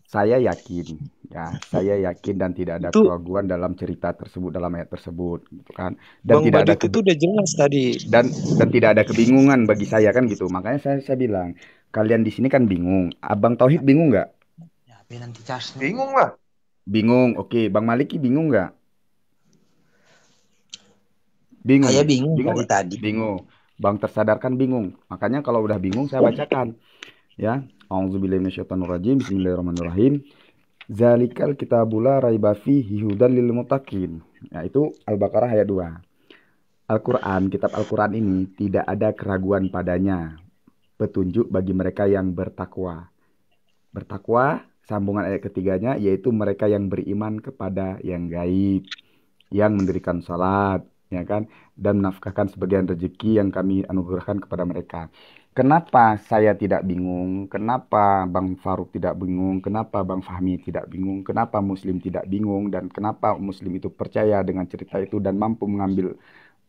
S3: Saya yakin, ya, saya yakin dan tidak ada itu, keraguan dalam cerita tersebut dalam ayat tersebut, gitu kan? Dan Bang tidak ada itu udah jelas tadi. Dan dan tidak ada kebingungan bagi saya kan gitu. Makanya saya saya bilang, kalian di sini kan bingung. Abang Tauhid bingung nggak?
S6: Ya, nanti Bingung lah.
S3: Bingung. Oke, Bang Maliki bingung nggak? bingung. Saya bingung, bingung tadi. Bingung. Bang tersadarkan bingung. Makanya kalau udah bingung saya bacakan. Ya, A'udzubillahiminasyaitonirrajim. Bismillahirrahmanirrahim. Zalikal kitabula raiba fihi hudal lil muttaqin. Nah, itu Al-Baqarah ayat 2. Al-Qur'an, kitab Al-Qur'an ini tidak ada keraguan padanya. Petunjuk bagi mereka yang bertakwa. Bertakwa sambungan ayat ketiganya yaitu mereka yang beriman kepada yang gaib, yang mendirikan salat, ya kan, dan menafkahkan sebagian rezeki yang kami anugerahkan kepada mereka. Kenapa saya tidak bingung? Kenapa Bang Faruk tidak bingung? Kenapa Bang Fahmi tidak bingung? Kenapa Muslim tidak bingung? Dan kenapa Muslim itu percaya dengan cerita itu dan mampu mengambil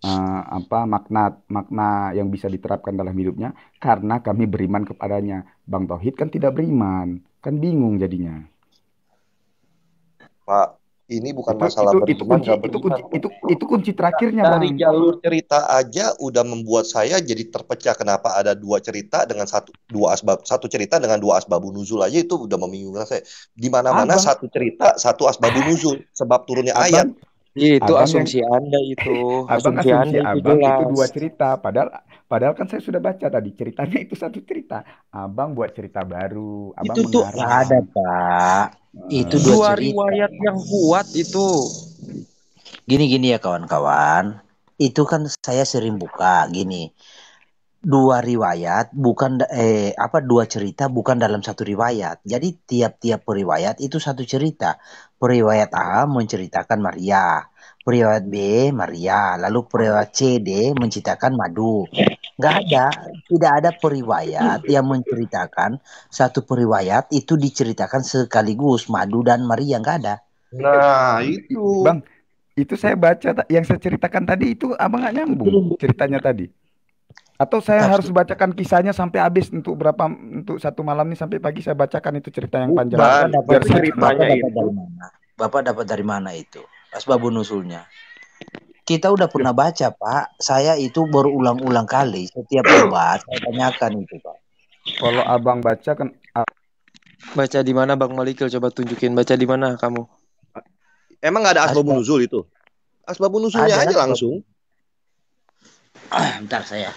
S3: uh, apa makna makna yang bisa diterapkan dalam hidupnya? Karena kami beriman kepadanya. Bang Tauhid kan tidak beriman, kan bingung jadinya.
S2: Pak, ini bukan itu, masalah itu, itu kunci, itu kunci
S3: itu itu kunci terakhirnya dari bang.
S2: jalur cerita aja udah membuat saya jadi terpecah kenapa ada dua cerita dengan satu dua asbab satu cerita dengan dua asbab nuzul aja itu udah membingungkan saya di mana mana satu cerita satu asbab nuzul sebab turunnya abang, ayat
S6: itu abang asumsi yang, anda itu abang asumsi, asumsi anda itu dua
S3: cerita padahal Padahal kan saya sudah baca tadi ceritanya itu satu cerita. Abang buat cerita baru. Abang
S1: itu tuh mengarang. ada pak. Eh. Itu dua, dua riwayat
S6: yang kuat itu.
S1: Gini-gini ya kawan-kawan. Itu kan saya sering buka gini. Dua riwayat bukan eh apa dua cerita bukan dalam satu riwayat. Jadi tiap-tiap periwayat itu satu cerita. Periwayat A menceritakan Maria periwayat B Maria, lalu periwayat C D menceritakan madu, nggak ada tidak ada periwayat yang menceritakan satu periwayat itu diceritakan sekaligus madu dan Maria nggak ada
S6: nah itu
S3: bang itu saya baca yang saya ceritakan tadi itu abang nggak nyambung ceritanya tadi atau saya Pasti. harus bacakan kisahnya sampai habis untuk berapa untuk satu malam nih sampai pagi saya
S1: bacakan itu cerita yang panjang. Bapak dapat, dari mana? Bapak dapat dari mana itu? Asbabun usulnya. Kita udah iya. pernah baca, Pak. Saya itu berulang-ulang
S6: kali setiap obat saya tanyakan itu, Pak. Kalau Abang baca kan ah. baca di mana Bang Malikil coba tunjukin baca di mana kamu? Emang nggak ada asbab nuzul itu?
S1: asbab nuzulnya aja langsung. bentar saya.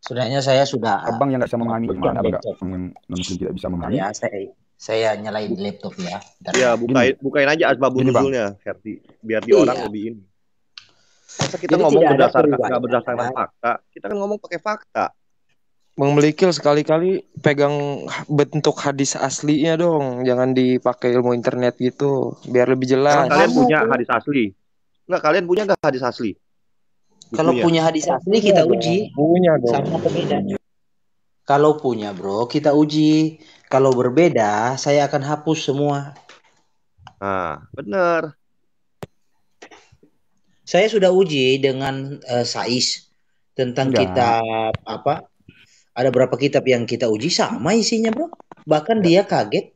S3: Sudahnya saya sudah Abang yang nggak bisa memahami Bagaimana? Abang mungkin tidak bisa memahami. Ya, saya
S1: saya nyalain laptop ya. Iya,
S3: bukain bukain aja asbabun nuzulnya, Herdi,
S6: biar di iya. orang iya. lebih ini.
S1: Masa kita
S2: Jadi ngomong berdasarkan nggak berdasarkan ya. fakta? Kita kan ngomong pakai fakta.
S6: Bang sekali-kali pegang bentuk hadis aslinya dong, jangan dipakai ilmu internet gitu, biar lebih jelas. Nah, kalian nah, punya hadis asli? Enggak, kalian punya nggak hadis asli?
S5: Gitu Kalau ya. punya hadis asli kita uji.
S1: Punya dong. Sama berbeda. Kalau punya bro, kita uji. Kalau berbeda, saya akan hapus semua. Ah, benar. Saya sudah uji dengan uh, Sais tentang Enggak. Ya. kitab apa? Ada berapa kitab yang kita uji sama isinya, Bro? Bahkan Enggak. Ya. dia kaget.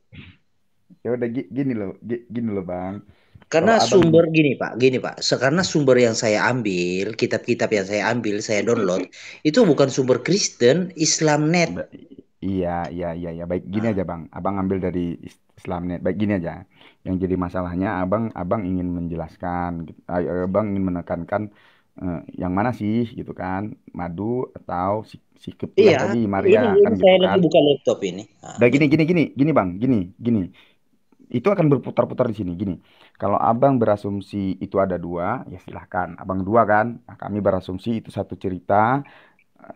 S1: Ya udah gini loh, gini loh, Bang. Karena Kalau sumber abang... gini Pak, gini Pak. Karena sumber yang saya ambil, kitab-kitab yang saya ambil, saya download, itu bukan sumber Kristen, Islamnet. Iya, iya, iya, iya. Baik gini nah. aja Bang.
S3: Abang ambil dari Islam net Baik gini aja yang jadi masalahnya abang abang ingin menjelaskan gitu, eh, abang ingin menekankan eh, yang mana sih gitu kan madu atau si, si iya, tadi Maria ini, kan ini gitu saya kan. lagi buka
S1: laptop ini
S3: nah gini gini gini gini bang gini gini itu akan berputar-putar di sini gini kalau abang berasumsi itu ada dua ya silahkan abang dua kan nah, kami berasumsi itu satu cerita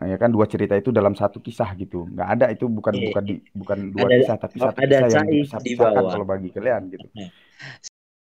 S3: ya kan dua cerita itu dalam satu kisah gitu nggak ada itu bukan yeah. bukan di, bukan dua ada, kisah tapi satu ada kisah yang dipisahkan kalau bagi kalian gitu nah.